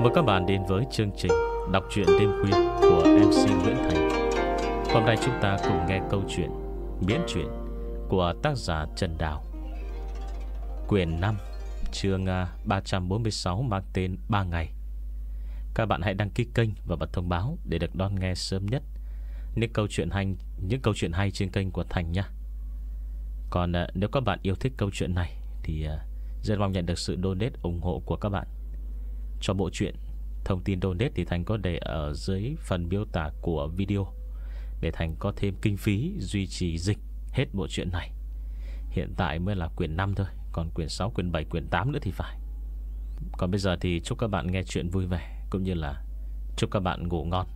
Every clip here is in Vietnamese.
Chào mừng các bạn đến với chương trình Đọc truyện đêm khuya của MC Nguyễn Thành Hôm nay chúng ta cùng nghe câu chuyện Miễn truyện của tác giả Trần Đào Quyển 5 chương 346 à, mang tên 3 ngày Các bạn hãy đăng ký kênh và bật thông báo để được đón nghe sớm nhất những câu chuyện hay những câu chuyện hay trên kênh của Thành nhé. Còn à, nếu các bạn yêu thích câu chuyện này thì à, rất mong nhận được sự donate ủng hộ của các bạn cho bộ truyện. Thông tin donate thì Thành có để ở dưới phần miêu tả của video để Thành có thêm kinh phí duy trì dịch hết bộ truyện này. Hiện tại mới là quyển 5 thôi, còn quyển 6, quyển 7, quyển 8 nữa thì phải. Còn bây giờ thì chúc các bạn nghe chuyện vui vẻ cũng như là chúc các bạn ngủ ngon.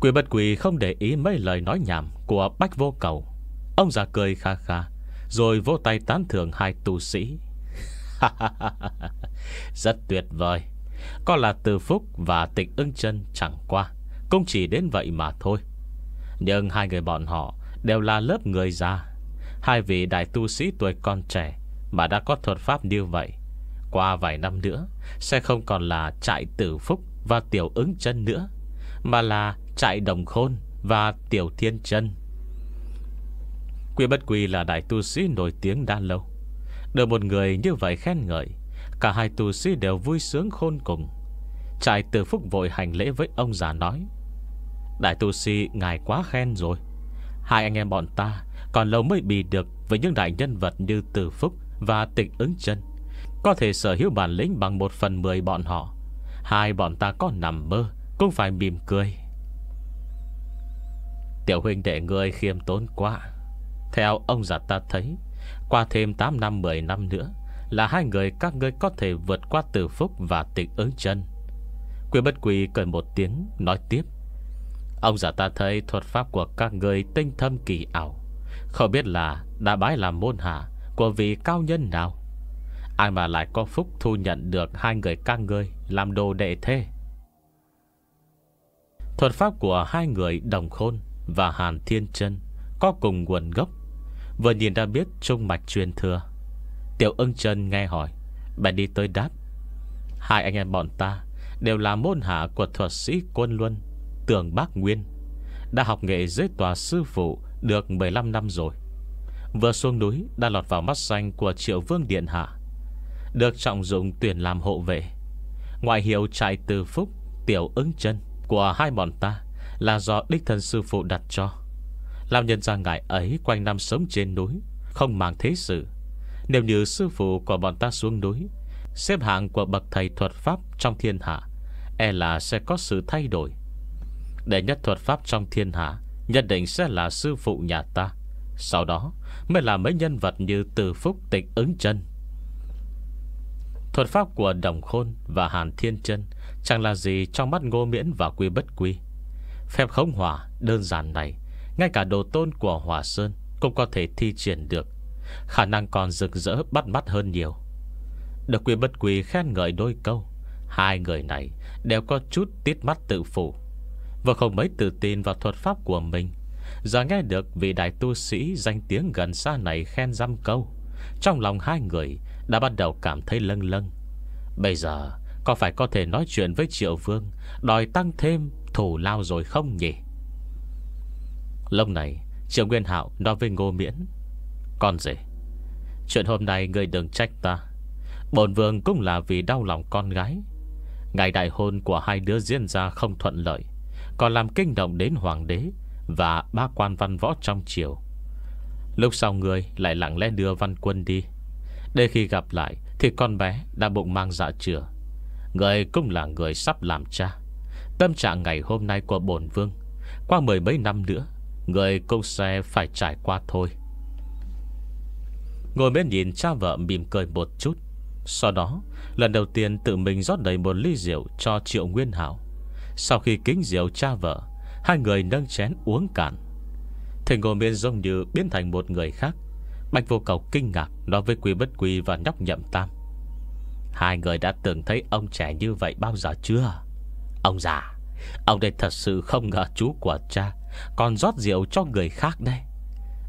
Quỷ bất quỷ không để ý mấy lời nói nhảm của Bách Vô Cầu. Ông già cười kha kha, rồi vỗ tay tán thưởng hai tu sĩ Rất tuyệt vời Có là Từ Phúc và Tịch ưng chân chẳng qua Cũng chỉ đến vậy mà thôi Nhưng hai người bọn họ Đều là lớp người già Hai vị đại tu sĩ tuổi con trẻ Mà đã có thuật pháp như vậy Qua vài năm nữa Sẽ không còn là trại Tử Phúc Và Tiểu ứng chân nữa Mà là trại Đồng Khôn Và Tiểu Thiên chân Quy Bất Quy là đại tu sĩ nổi tiếng đã lâu được một người như vậy khen ngợi Cả hai tù sĩ đều vui sướng khôn cùng Trại từ phúc vội hành lễ với ông già nói Đại tu sĩ ngài quá khen rồi Hai anh em bọn ta Còn lâu mới bị được Với những đại nhân vật như Từ Phúc Và tịch ứng chân Có thể sở hữu bản lĩnh bằng một phần mười bọn họ Hai bọn ta có nằm mơ Cũng phải mỉm cười Tiểu huynh đệ ngươi khiêm tốn quá Theo ông già ta thấy qua thêm 8 năm 10 năm nữa Là hai người các ngươi có thể vượt qua tử phúc và tịch ứng chân Quyền bất quỳ cười một tiếng Nói tiếp Ông giả ta thấy thuật pháp của các ngươi tinh thâm kỳ ảo Không biết là đã bái làm môn hạ Của vị cao nhân nào Ai mà lại có phúc thu nhận được Hai người các ngươi làm đồ đệ thế Thuật pháp của hai người Đồng Khôn và Hàn Thiên Trân Có cùng nguồn gốc Vừa nhìn ra biết trung mạch truyền thừa Tiểu ưng chân nghe hỏi Bèn đi tới đáp Hai anh em bọn ta Đều là môn hạ của thuật sĩ quân luân Tường Bác Nguyên Đã học nghệ dưới tòa sư phụ Được 15 năm rồi Vừa xuống núi đã lọt vào mắt xanh Của triệu vương điện hạ Được trọng dụng tuyển làm hộ vệ Ngoại hiệu trại từ phúc Tiểu ưng chân của hai bọn ta Là do đích thân sư phụ đặt cho Lão nhân ra ngại ấy quanh năm sống trên núi Không màng thế sự Nếu như sư phụ của bọn ta xuống núi Xếp hạng của bậc thầy thuật pháp trong thiên hạ E là sẽ có sự thay đổi để nhất thuật pháp trong thiên hạ Nhất định sẽ là sư phụ nhà ta Sau đó mới là mấy nhân vật như Từ Phúc Tịch Ứng chân Thuật pháp của Đồng Khôn và Hàn Thiên chân Chẳng là gì trong mắt Ngô Miễn và Quy Bất Quy Phép khống hỏa đơn giản này ngay cả đồ tôn của Hòa Sơn Cũng có thể thi triển được Khả năng còn rực rỡ bắt mắt hơn nhiều được quy bất quy khen ngợi đôi câu Hai người này đều có chút tít mắt tự phụ Và không mấy tự tin vào thuật pháp của mình Giờ nghe được vị đại tu sĩ danh tiếng gần xa này khen dăm câu Trong lòng hai người đã bắt đầu cảm thấy lâng lâng Bây giờ có phải có thể nói chuyện với Triệu Vương Đòi tăng thêm thủ lao rồi không nhỉ? Lúc này Triệu Nguyên Hạo nói với Ngô Miễn Con rể Chuyện hôm nay ngươi đừng trách ta Bồn vương cũng là vì đau lòng con gái Ngày đại hôn của hai đứa diễn ra không thuận lợi Còn làm kinh động đến hoàng đế Và ba quan văn võ trong triều Lúc sau người lại lặng lẽ đưa văn quân đi Để khi gặp lại Thì con bé đã bụng mang dạ chữa Người cũng là người sắp làm cha Tâm trạng ngày hôm nay của bồn vương Qua mười mấy năm nữa Người cũng sẽ phải trải qua thôi Ngồi bên nhìn cha vợ mỉm cười một chút Sau đó Lần đầu tiên tự mình rót đầy một ly rượu Cho Triệu Nguyên Hảo Sau khi kính rượu cha vợ Hai người nâng chén uống cạn Thì ngồi miên rông như biến thành một người khác Bạch vô cầu kinh ngạc Nói với Quý Bất Quý và nhóc nhậm tam Hai người đã từng thấy ông trẻ như vậy bao giờ chưa Ông già Ông đây thật sự không ngờ chú của cha còn rót rượu cho người khác đây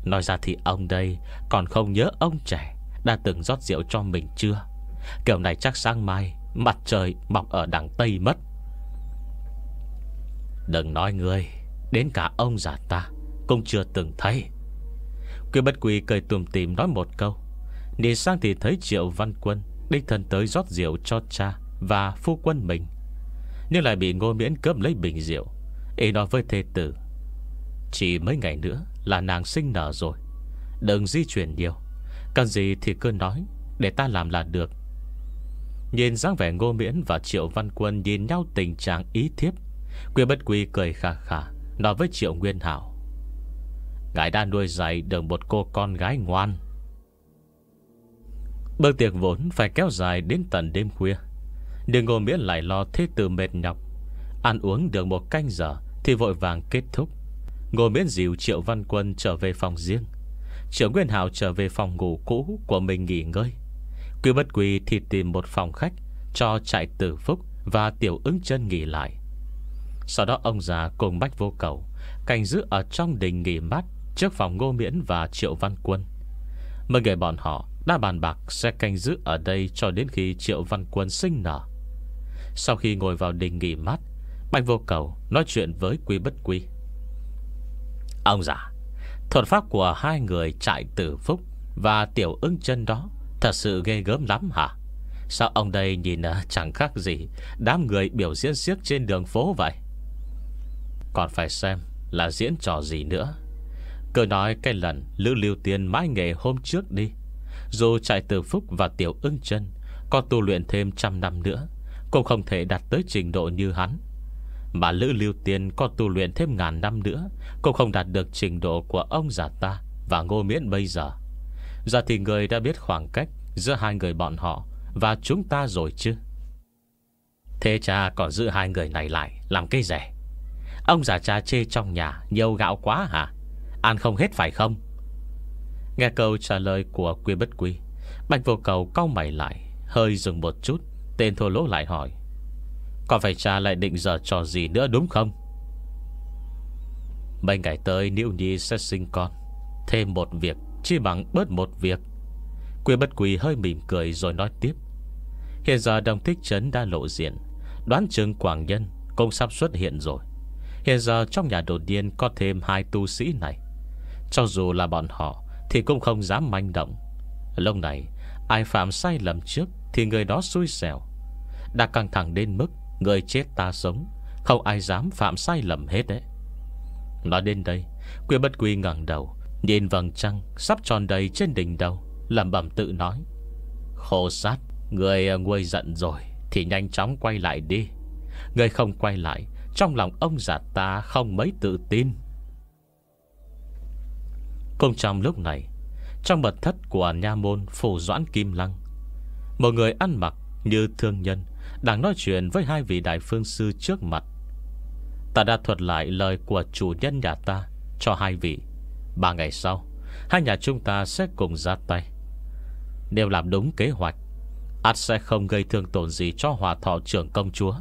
Nói ra thì ông đây Còn không nhớ ông trẻ Đã từng rót rượu cho mình chưa Kiểu này chắc sáng mai Mặt trời mọc ở đằng Tây mất Đừng nói người Đến cả ông già ta Cũng chưa từng thấy Quyên bất quỳ cười tùm tìm nói một câu Nhìn sang thì thấy Triệu Văn Quân Đích thân tới rót rượu cho cha Và phu quân mình Nhưng lại bị ngô miễn cướp lấy bình rượu Ý nói với thê tử chỉ mấy ngày nữa là nàng sinh nở rồi Đừng di chuyển nhiều Cần gì thì cứ nói Để ta làm là được Nhìn dáng vẻ ngô miễn và triệu văn quân Nhìn nhau tình trạng ý thiếp Quyên bất quy cười khà khà Nói với triệu nguyên hảo Ngài đã nuôi dạy được một cô con gái ngoan Bữa tiệc vốn phải kéo dài đến tận đêm khuya Nhưng ngô miễn lại lo thế từ mệt nhọc Ăn uống được một canh giờ Thì vội vàng kết thúc Ngồi miễn dìu Triệu Văn Quân trở về phòng riêng Triệu Nguyên Hảo trở về phòng ngủ cũ Của mình nghỉ ngơi Quy bất quy thì tìm một phòng khách Cho trại tử phúc và tiểu ứng chân nghỉ lại Sau đó ông già cùng bách vô cầu Cảnh giữ ở trong đình nghỉ mát Trước phòng Ngô Miễn và Triệu Văn Quân Mấy người bọn họ đã bàn bạc sẽ canh giữ ở đây cho đến khi Triệu Văn Quân sinh nở. Sau khi ngồi vào đình nghỉ mát, Bạch Vô Cầu nói chuyện với Quy Bất Quy. Ông già Thuật pháp của hai người trại tử phúc Và tiểu ưng chân đó Thật sự ghê gớm lắm hả Sao ông đây nhìn ờ, chẳng khác gì Đám người biểu diễn siếc trên đường phố vậy Còn phải xem Là diễn trò gì nữa Cứ nói cái lần lưu lưu Tiên mãi nghề hôm trước đi Dù trại tử phúc và tiểu ưng chân Có tu luyện thêm trăm năm nữa Cũng không thể đạt tới trình độ như hắn mà Lữ Lưu Tiên có tu luyện thêm ngàn năm nữa Cũng không đạt được trình độ của ông già ta Và Ngô Miễn bây giờ Giờ thì người đã biết khoảng cách Giữa hai người bọn họ Và chúng ta rồi chứ Thế cha còn giữ hai người này lại Làm cái rẻ Ông già cha chê trong nhà Nhiều gạo quá hả Ăn không hết phải không Nghe câu trả lời của Quy Bất Quy Bạch vô cầu cau mày lại Hơi dừng một chút Tên thô lỗ lại hỏi còn phải cha lại định giờ trò gì nữa đúng không Mấy ngày tới Niệu Nhi sẽ sinh con Thêm một việc Chỉ bằng bớt một việc Quy bất quỳ hơi mỉm cười rồi nói tiếp Hiện giờ đồng thích trấn đã lộ diện Đoán chừng Quảng Nhân Cũng sắp xuất hiện rồi Hiện giờ trong nhà đột nhiên có thêm hai tu sĩ này Cho dù là bọn họ Thì cũng không dám manh động lâu này Ai phạm sai lầm trước Thì người đó xui xẻo Đã căng thẳng đến mức Người chết ta sống Không ai dám phạm sai lầm hết đấy Nói đến đây Quy bất quy ngẩng đầu Nhìn vầng trăng sắp tròn đầy trên đỉnh đầu làm bẩm tự nói Khổ sát Người ờ, nguôi giận rồi Thì nhanh chóng quay lại đi Người không quay lại Trong lòng ông già ta không mấy tự tin Cùng trong lúc này Trong mật thất của nha môn Phủ Doãn Kim Lăng Một người ăn mặc như thương nhân đang nói chuyện với hai vị đại phương sư trước mặt Ta đã thuật lại lời của chủ nhân nhà ta Cho hai vị Ba ngày sau Hai nhà chúng ta sẽ cùng ra tay Nếu làm đúng kế hoạch ắt sẽ không gây thương tổn gì cho hòa thọ trưởng công chúa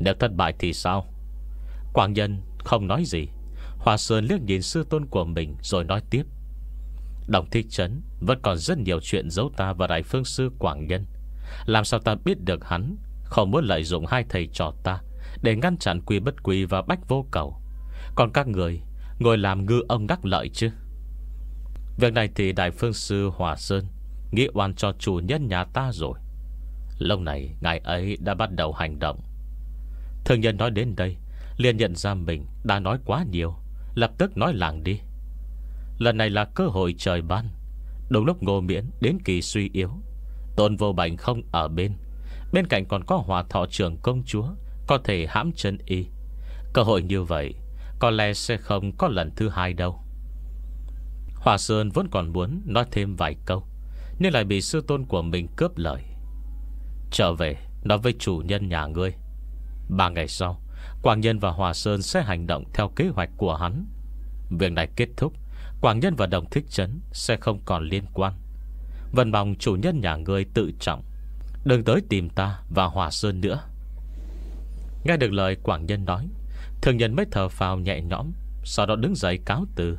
Nếu thất bại thì sao Quảng nhân không nói gì Hòa Sơn liếc nhìn sư tôn của mình Rồi nói tiếp Đồng thích trấn Vẫn còn rất nhiều chuyện giấu ta và đại phương sư Quảng Nhân làm sao ta biết được hắn Không muốn lợi dụng hai thầy trò ta Để ngăn chặn quy bất quy và bách vô cầu Còn các người Ngồi làm ngư ông đắc lợi chứ Việc này thì Đại Phương Sư Hòa Sơn Nghĩ oan cho chủ nhân nhà ta rồi Lâu này Ngài ấy đã bắt đầu hành động Thương nhân nói đến đây liền nhận ra mình đã nói quá nhiều Lập tức nói làng đi Lần này là cơ hội trời ban Đúng lúc ngô miễn đến kỳ suy yếu Tôn vô bệnh không ở bên Bên cạnh còn có hòa thọ trưởng công chúa Có thể hãm chân y Cơ hội như vậy Có lẽ sẽ không có lần thứ hai đâu Hòa Sơn vẫn còn muốn Nói thêm vài câu Nhưng lại bị sư tôn của mình cướp lời Trở về Nói với chủ nhân nhà ngươi Ba ngày sau Quảng Nhân và Hòa Sơn sẽ hành động Theo kế hoạch của hắn Việc này kết thúc Quảng Nhân và Đồng Thích Trấn Sẽ không còn liên quan Vân mong chủ nhân nhà ngươi tự trọng Đừng tới tìm ta và Hòa Sơn nữa Nghe được lời Quảng Nhân nói Thường nhân mới thở phào nhẹ nhõm Sau đó đứng dậy cáo từ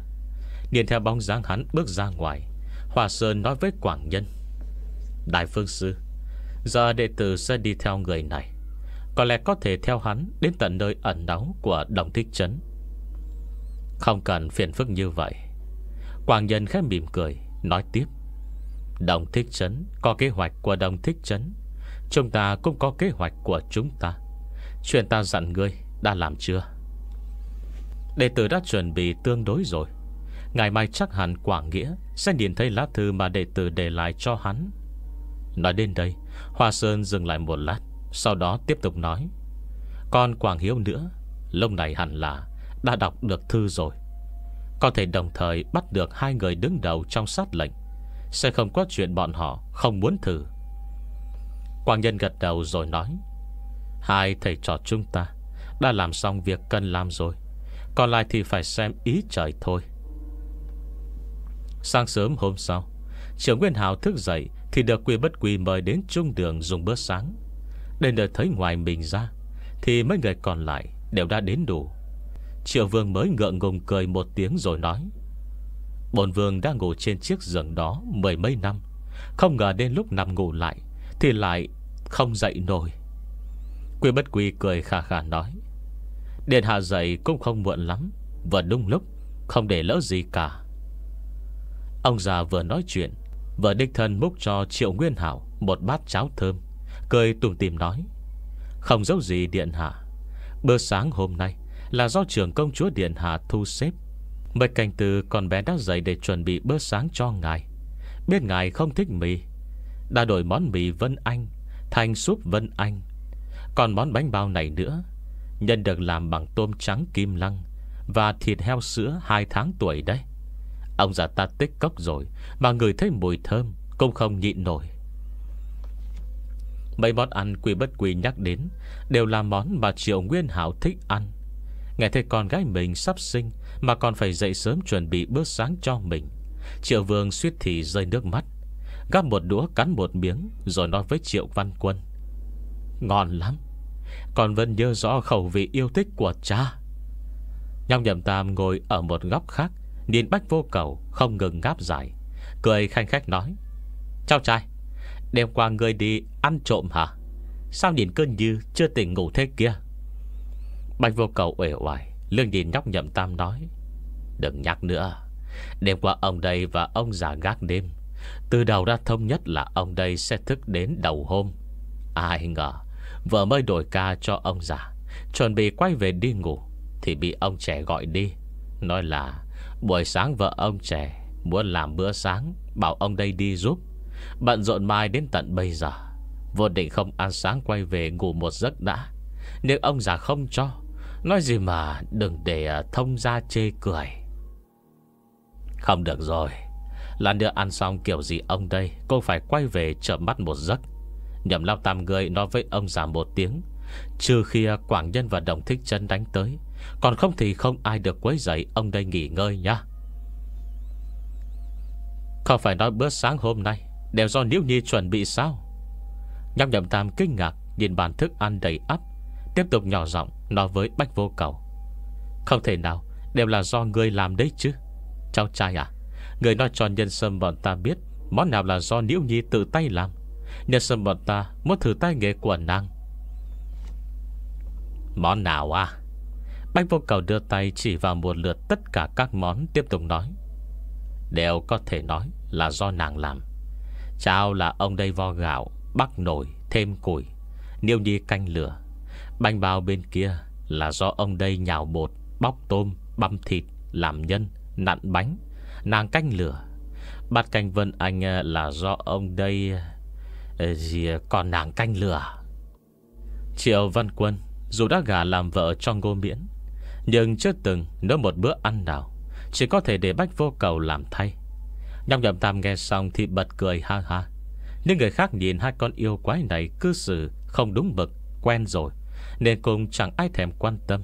Điền theo bóng dáng hắn bước ra ngoài Hòa Sơn nói với Quảng Nhân Đại phương sư Giờ đệ tử sẽ đi theo người này Có lẽ có thể theo hắn Đến tận nơi ẩn náu của đồng thích trấn Không cần phiền phức như vậy Quảng Nhân khẽ mỉm cười Nói tiếp Đồng Thích Trấn có kế hoạch của Đồng Thích Trấn Chúng ta cũng có kế hoạch của chúng ta Chuyện ta dặn ngươi đã làm chưa Đệ tử đã chuẩn bị tương đối rồi Ngày mai chắc hẳn Quảng Nghĩa Sẽ nhìn thấy lá thư mà đệ tử để lại cho hắn Nói đến đây Hoa Sơn dừng lại một lát Sau đó tiếp tục nói Còn Quảng Hiếu nữa lông này hẳn là đã đọc được thư rồi Có thể đồng thời bắt được hai người đứng đầu trong sát lệnh sẽ không có chuyện bọn họ không muốn thử Quang Nhân gật đầu rồi nói Hai thầy trò chúng ta Đã làm xong việc cần làm rồi Còn lại thì phải xem ý trời thôi Sáng sớm hôm sau Trưởng Nguyên Hào thức dậy Thì được quy bất quy mời đến trung đường dùng bữa sáng Đến đợi thấy ngoài mình ra Thì mấy người còn lại đều đã đến đủ Triệu Vương mới ngượng ngùng cười một tiếng rồi nói Bồn vương đã ngủ trên chiếc giường đó Mười mấy năm Không ngờ đến lúc nằm ngủ lại Thì lại không dậy nổi Quy bất quy cười khà khà nói Điện hạ dậy cũng không muộn lắm Và đúng lúc Không để lỡ gì cả Ông già vừa nói chuyện Vừa đích thân múc cho Triệu Nguyên Hảo Một bát cháo thơm Cười tùm tìm nói Không giấu gì Điện Hạ Bữa sáng hôm nay Là do trưởng công chúa Điện Hạ thu xếp Mấy canh từ con bé đã dậy để chuẩn bị bữa sáng cho ngài Biết ngài không thích mì Đã đổi món mì Vân Anh Thành súp Vân Anh Còn món bánh bao này nữa Nhân được làm bằng tôm trắng kim lăng Và thịt heo sữa 2 tháng tuổi đấy Ông già ta tích cốc rồi Mà người thấy mùi thơm Cũng không nhịn nổi Mấy món ăn quy bất quy nhắc đến Đều là món mà Triệu Nguyên Hảo thích ăn Nghe thấy con gái mình sắp sinh Mà còn phải dậy sớm chuẩn bị bữa sáng cho mình Triệu Vương suýt thì rơi nước mắt Gắp một đũa cắn một miếng Rồi nói với Triệu Văn Quân Ngon lắm Còn vẫn nhớ rõ khẩu vị yêu thích của cha Nhong nhầm tam ngồi ở một góc khác Nhìn bách vô cầu Không ngừng ngáp dài Cười khanh khách nói Chào trai Đêm qua người đi ăn trộm hả Sao nhìn cơn như chưa tỉnh ngủ thế kia Bạch vô cầu uể oải Lương nhìn nhóc nhậm tam nói Đừng nhắc nữa Đêm qua ông đây và ông già gác đêm Từ đầu ra thông nhất là ông đây sẽ thức đến đầu hôm Ai ngờ Vợ mới đổi ca cho ông già Chuẩn bị quay về đi ngủ Thì bị ông trẻ gọi đi Nói là buổi sáng vợ ông trẻ Muốn làm bữa sáng Bảo ông đây đi giúp Bận rộn mai đến tận bây giờ Vô định không ăn sáng quay về ngủ một giấc đã Nhưng ông già không cho Nói gì mà đừng để à, thông ra chê cười Không được rồi Lần nữa ăn xong kiểu gì ông đây Cô phải quay về chợ mắt một giấc Nhậm lao tam người nói với ông già một tiếng Trừ khi à, Quảng Nhân và Đồng Thích chân đánh tới Còn không thì không ai được quấy dậy Ông đây nghỉ ngơi nhá Không phải nói bữa sáng hôm nay Đều do Niễu Nhi chuẩn bị sao Nhóc nhậm tam kinh ngạc Nhìn bàn thức ăn đầy ắp Tiếp tục nhỏ giọng Nói với Bách Vô Cầu Không thể nào Đều là do người làm đấy chứ Cháu trai à Người nói cho nhân sâm bọn ta biết Món nào là do Niễu Nhi tự tay làm Nhân sâm bọn ta muốn thử tay nghề của nàng Món nào à Bách vô cầu đưa tay chỉ vào một lượt Tất cả các món tiếp tục nói Đều có thể nói là do nàng làm Chào là ông đây vo gạo Bắc nổi thêm củi Niêu nhi canh lửa Bánh bao bên kia Là do ông đây nhào bột Bóc tôm, băm thịt, làm nhân Nặn bánh, nàng canh lửa Bát canh Vân Anh ờ, là do ông đây ờ, gì ờ, Còn nàng canh lửa Triệu Văn Quân Dù đã gả làm vợ cho Ngô Miễn Nhưng chưa từng nỡ một bữa ăn nào Chỉ có thể để Bách Vô Cầu làm thay Nhọc nhậm tam nghe xong Thì bật cười ha ha Những người khác nhìn hai con yêu quái này cư xử không đúng bực Quen rồi nên cũng chẳng ai thèm quan tâm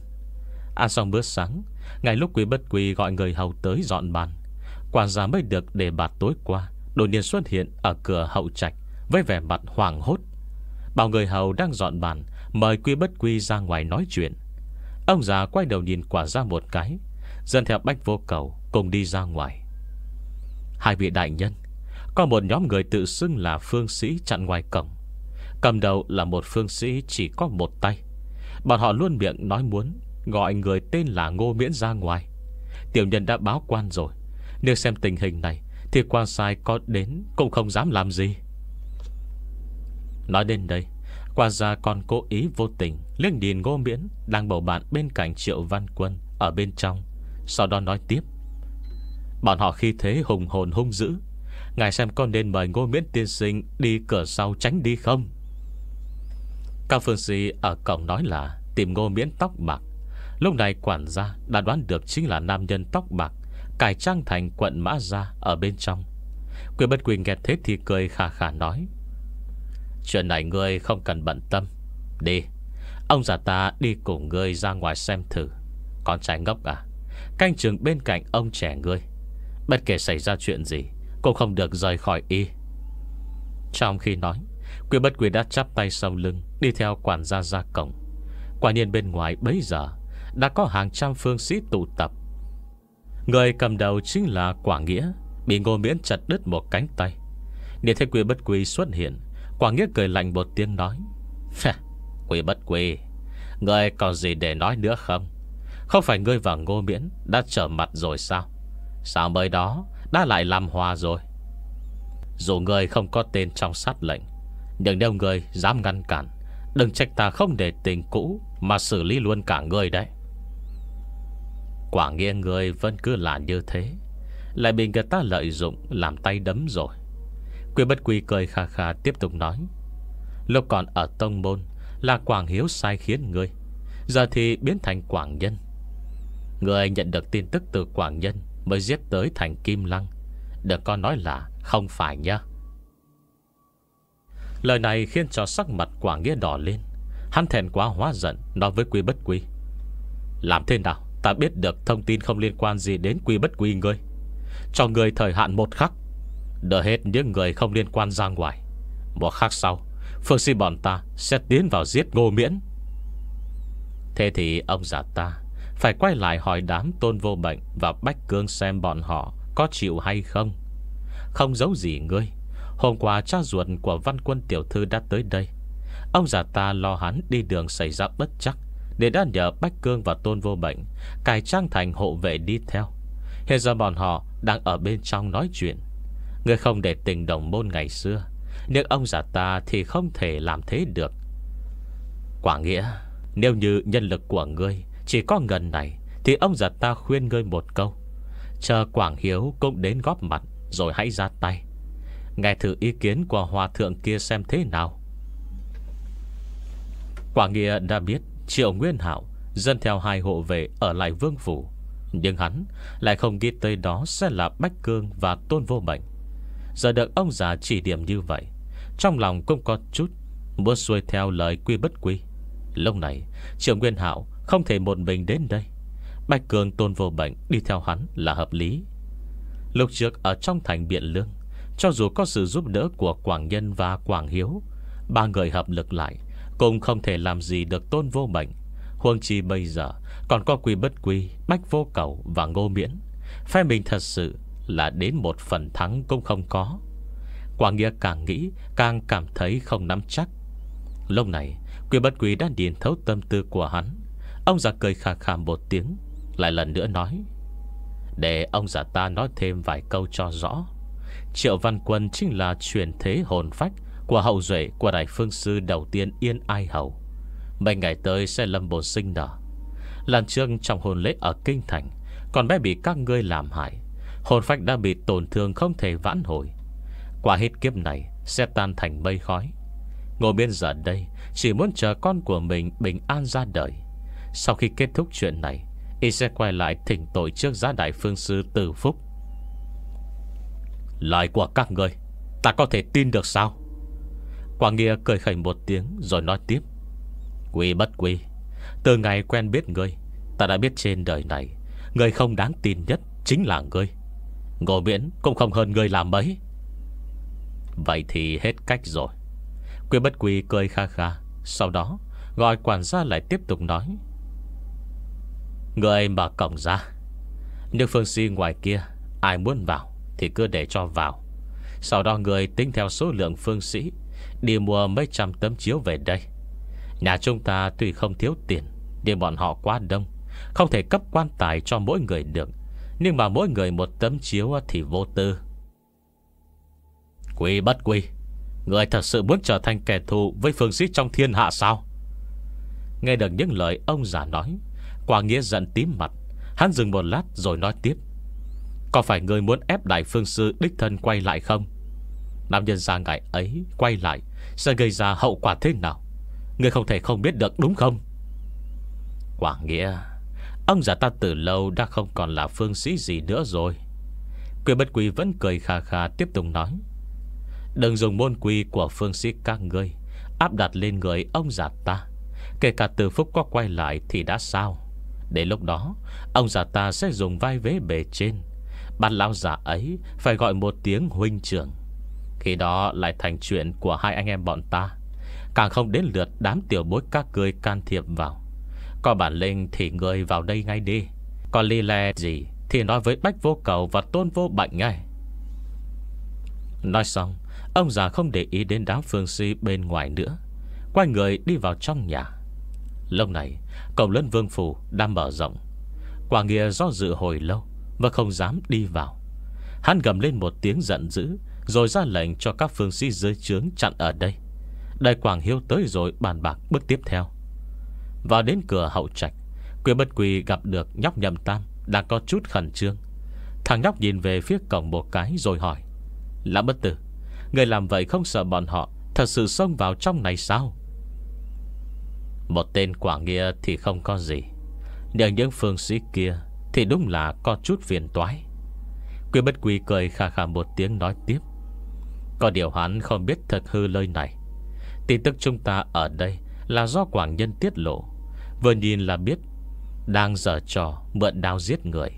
Ăn à, xong bữa sáng Ngày lúc quý bất quý gọi người hầu tới dọn bàn Quả ra mới được để bạt tối qua Đột nhiên xuất hiện ở cửa hậu trạch Với vẻ mặt hoàng hốt Bảo người hầu đang dọn bàn Mời quý bất quý ra ngoài nói chuyện Ông già quay đầu nhìn quả ra một cái Dân theo bách vô cầu Cùng đi ra ngoài Hai vị đại nhân Có một nhóm người tự xưng là phương sĩ chặn ngoài cổng Cầm đầu là một phương sĩ chỉ có một tay Bọn họ luôn miệng nói muốn Gọi người tên là Ngô Miễn ra ngoài Tiểu nhân đã báo quan rồi Nếu xem tình hình này Thì quan sai có đến cũng không dám làm gì Nói đến đây Quan gia còn cố ý vô tình liếc điền Ngô Miễn Đang bầu bạn bên cạnh Triệu Văn Quân Ở bên trong Sau đó nói tiếp Bọn họ khi thế hùng hồn hung dữ Ngài xem con nên mời Ngô Miễn tiên sinh Đi cửa sau tránh đi không các phương sĩ ở cổng nói là Tìm ngô miễn tóc bạc Lúc này quản gia đã đoán được chính là nam nhân tóc bạc Cải trang thành quận mã ra Ở bên trong Quyền bất quyền nghe thế thì cười khà khà nói Chuyện này ngươi không cần bận tâm Đi Ông già ta đi cùng ngươi ra ngoài xem thử Con trai ngốc à Canh trường bên cạnh ông trẻ ngươi Bất kể xảy ra chuyện gì Cũng không được rời khỏi y Trong khi nói Quyền bất quyền đã chắp tay sau lưng Đi theo quản gia ra cổng Quả nhiên bên ngoài bấy giờ Đã có hàng trăm phương sĩ tụ tập Người cầm đầu chính là Quả Nghĩa Bị Ngô Miễn chặt đứt một cánh tay Điện thế quỷ bất quỷ xuất hiện Quả Nghĩa cười lạnh một tiếng nói Quỷ bất quỷ Người còn gì để nói nữa không Không phải ngươi và Ngô Miễn Đã trở mặt rồi sao Sao mới đó đã lại làm hòa rồi Dù người không có tên trong sát lệnh Nhưng đâu người dám ngăn cản Đừng trách ta không để tình cũ Mà xử lý luôn cả người đấy Quả nghĩa người vẫn cứ là như thế Lại bị người ta lợi dụng Làm tay đấm rồi Quy bất quy cười khà khà tiếp tục nói Lúc còn ở tông môn Là Quảng Hiếu sai khiến người, Giờ thì biến thành Quảng Nhân Người nhận được tin tức từ Quảng Nhân Mới giết tới thành Kim Lăng Đừng có nói là không phải nhá Lời này khiến cho sắc mặt quả nghĩa đỏ lên Hắn thèn quá hóa giận Nói với quy bất quy Làm thế nào ta biết được thông tin không liên quan gì đến quy bất quy ngươi Cho người thời hạn một khắc Đỡ hết những người không liên quan ra ngoài Một khắc sau Phương si bọn ta sẽ tiến vào giết ngô miễn Thế thì ông già ta Phải quay lại hỏi đám tôn vô bệnh Và bách cương xem bọn họ Có chịu hay không Không giấu gì ngươi Hôm qua cha ruột của văn quân tiểu thư đã tới đây Ông già ta lo hắn đi đường xảy ra bất chắc Nên đã nhờ Bách Cương và Tôn Vô Bệnh cài trang thành hộ vệ đi theo Hiện giờ bọn họ đang ở bên trong nói chuyện Người không để tình đồng môn ngày xưa Nhưng ông già ta thì không thể làm thế được Quả nghĩa Nếu như nhân lực của ngươi Chỉ có ngần này Thì ông già ta khuyên ngươi một câu Chờ Quảng Hiếu cũng đến góp mặt Rồi hãy ra tay Nghe thử ý kiến của hòa thượng kia xem thế nào Quả nghĩa đã biết Triệu Nguyên Hảo Dân theo hai hộ về ở lại vương phủ Nhưng hắn lại không ghi tới đó Sẽ là Bách Cương và Tôn Vô Mệnh Giờ được ông già chỉ điểm như vậy Trong lòng cũng có chút Muốn xuôi theo lời quy bất quy Lúc này Triệu Nguyên Hảo Không thể một mình đến đây Bạch Cường Tôn Vô Bệnh đi theo hắn là hợp lý lục trước ở trong thành Biện Lương cho dù có sự giúp đỡ của Quảng Nhân và Quảng Hiếu Ba người hợp lực lại Cũng không thể làm gì được tôn vô mệnh Huông chi bây giờ Còn có quy bất quy Bách vô cầu và ngô miễn Phe mình thật sự là đến một phần thắng cũng không có Quảng Nghĩa càng nghĩ Càng cảm thấy không nắm chắc Lúc này Quy bất quy đã điền thấu tâm tư của hắn Ông già cười khà khà một tiếng Lại lần nữa nói Để ông già ta nói thêm vài câu cho rõ Triệu Văn Quân chính là chuyển thế hồn phách Của hậu duệ của Đại Phương Sư đầu tiên Yên Ai Hầu Mấy ngày tới sẽ lâm bồn sinh nở Lần trương trong hồn lễ ở Kinh Thành Còn bé bị các ngươi làm hại Hồn phách đã bị tổn thương không thể vãn hồi Quả hết kiếp này Sẽ tan thành mây khói ngồi Biên giờ đây Chỉ muốn chờ con của mình bình an ra đời Sau khi kết thúc chuyện này Y sẽ quay lại thỉnh tội trước giá đại phương sư Từ Phúc Lời của các người Ta có thể tin được sao Quang Nghĩa cười khẩy một tiếng Rồi nói tiếp Quy bất quy Từ ngày quen biết ngươi Ta đã biết trên đời này Người không đáng tin nhất chính là ngươi Ngô miễn cũng không hơn ngươi làm mấy Vậy thì hết cách rồi Quy bất quy cười kha kha Sau đó Gọi quản gia lại tiếp tục nói Người mở cổng ra Nhưng phương si ngoài kia Ai muốn vào thì cứ để cho vào Sau đó người tính theo số lượng phương sĩ Đi mua mấy trăm tấm chiếu về đây Nhà chúng ta tuy không thiếu tiền Nhưng bọn họ quá đông Không thể cấp quan tài cho mỗi người được Nhưng mà mỗi người một tấm chiếu thì vô tư Quy bất quy Người thật sự muốn trở thành kẻ thù Với phương sĩ trong thiên hạ sao Nghe được những lời ông già nói Quả nghĩa giận tím mặt Hắn dừng một lát rồi nói tiếp có phải người muốn ép Đại Phương Sư đích thân quay lại không Nam nhân ra ngại ấy Quay lại sẽ gây ra hậu quả thế nào Người không thể không biết được đúng không Quả nghĩa Ông già ta từ lâu đã không còn là phương sĩ gì nữa rồi Quyền bất quỳ vẫn cười khà khà tiếp tục nói Đừng dùng môn quy của phương sĩ các ngươi Áp đặt lên người ông già ta Kể cả từ phúc có quay lại thì đã sao để lúc đó Ông già ta sẽ dùng vai vế bề trên Ban lão giả ấy Phải gọi một tiếng huynh trưởng Khi đó lại thành chuyện của hai anh em bọn ta Càng không đến lượt đám tiểu bối các cười can thiệp vào Có bản linh thì người vào đây ngay đi Còn ly le gì Thì nói với Bách Vô Cầu và Tôn Vô bệnh ngay Nói xong Ông già không để ý đến đám phương si bên ngoài nữa Quay người đi vào trong nhà Lâu này Cổng lân vương phủ đang mở rộng Quả nghĩa do dự hồi lâu và không dám đi vào Hắn gầm lên một tiếng giận dữ Rồi ra lệnh cho các phương sĩ dưới trướng chặn ở đây Đại Quảng Hiếu tới rồi bàn bạc bước tiếp theo Và đến cửa hậu trạch Quỷ bất quỳ gặp được nhóc nhầm tam Đang có chút khẩn trương Thằng nhóc nhìn về phía cổng một cái rồi hỏi Lã bất tử Người làm vậy không sợ bọn họ Thật sự xông vào trong này sao Một tên quả nghĩa thì không có gì Nhưng những phương sĩ kia thì đúng là có chút phiền toái Quy bất quy cười khà khà một tiếng nói tiếp Có điều hắn không biết thật hư lời này Tin tức chúng ta ở đây Là do Quảng Nhân tiết lộ Vừa nhìn là biết Đang dở trò mượn đao giết người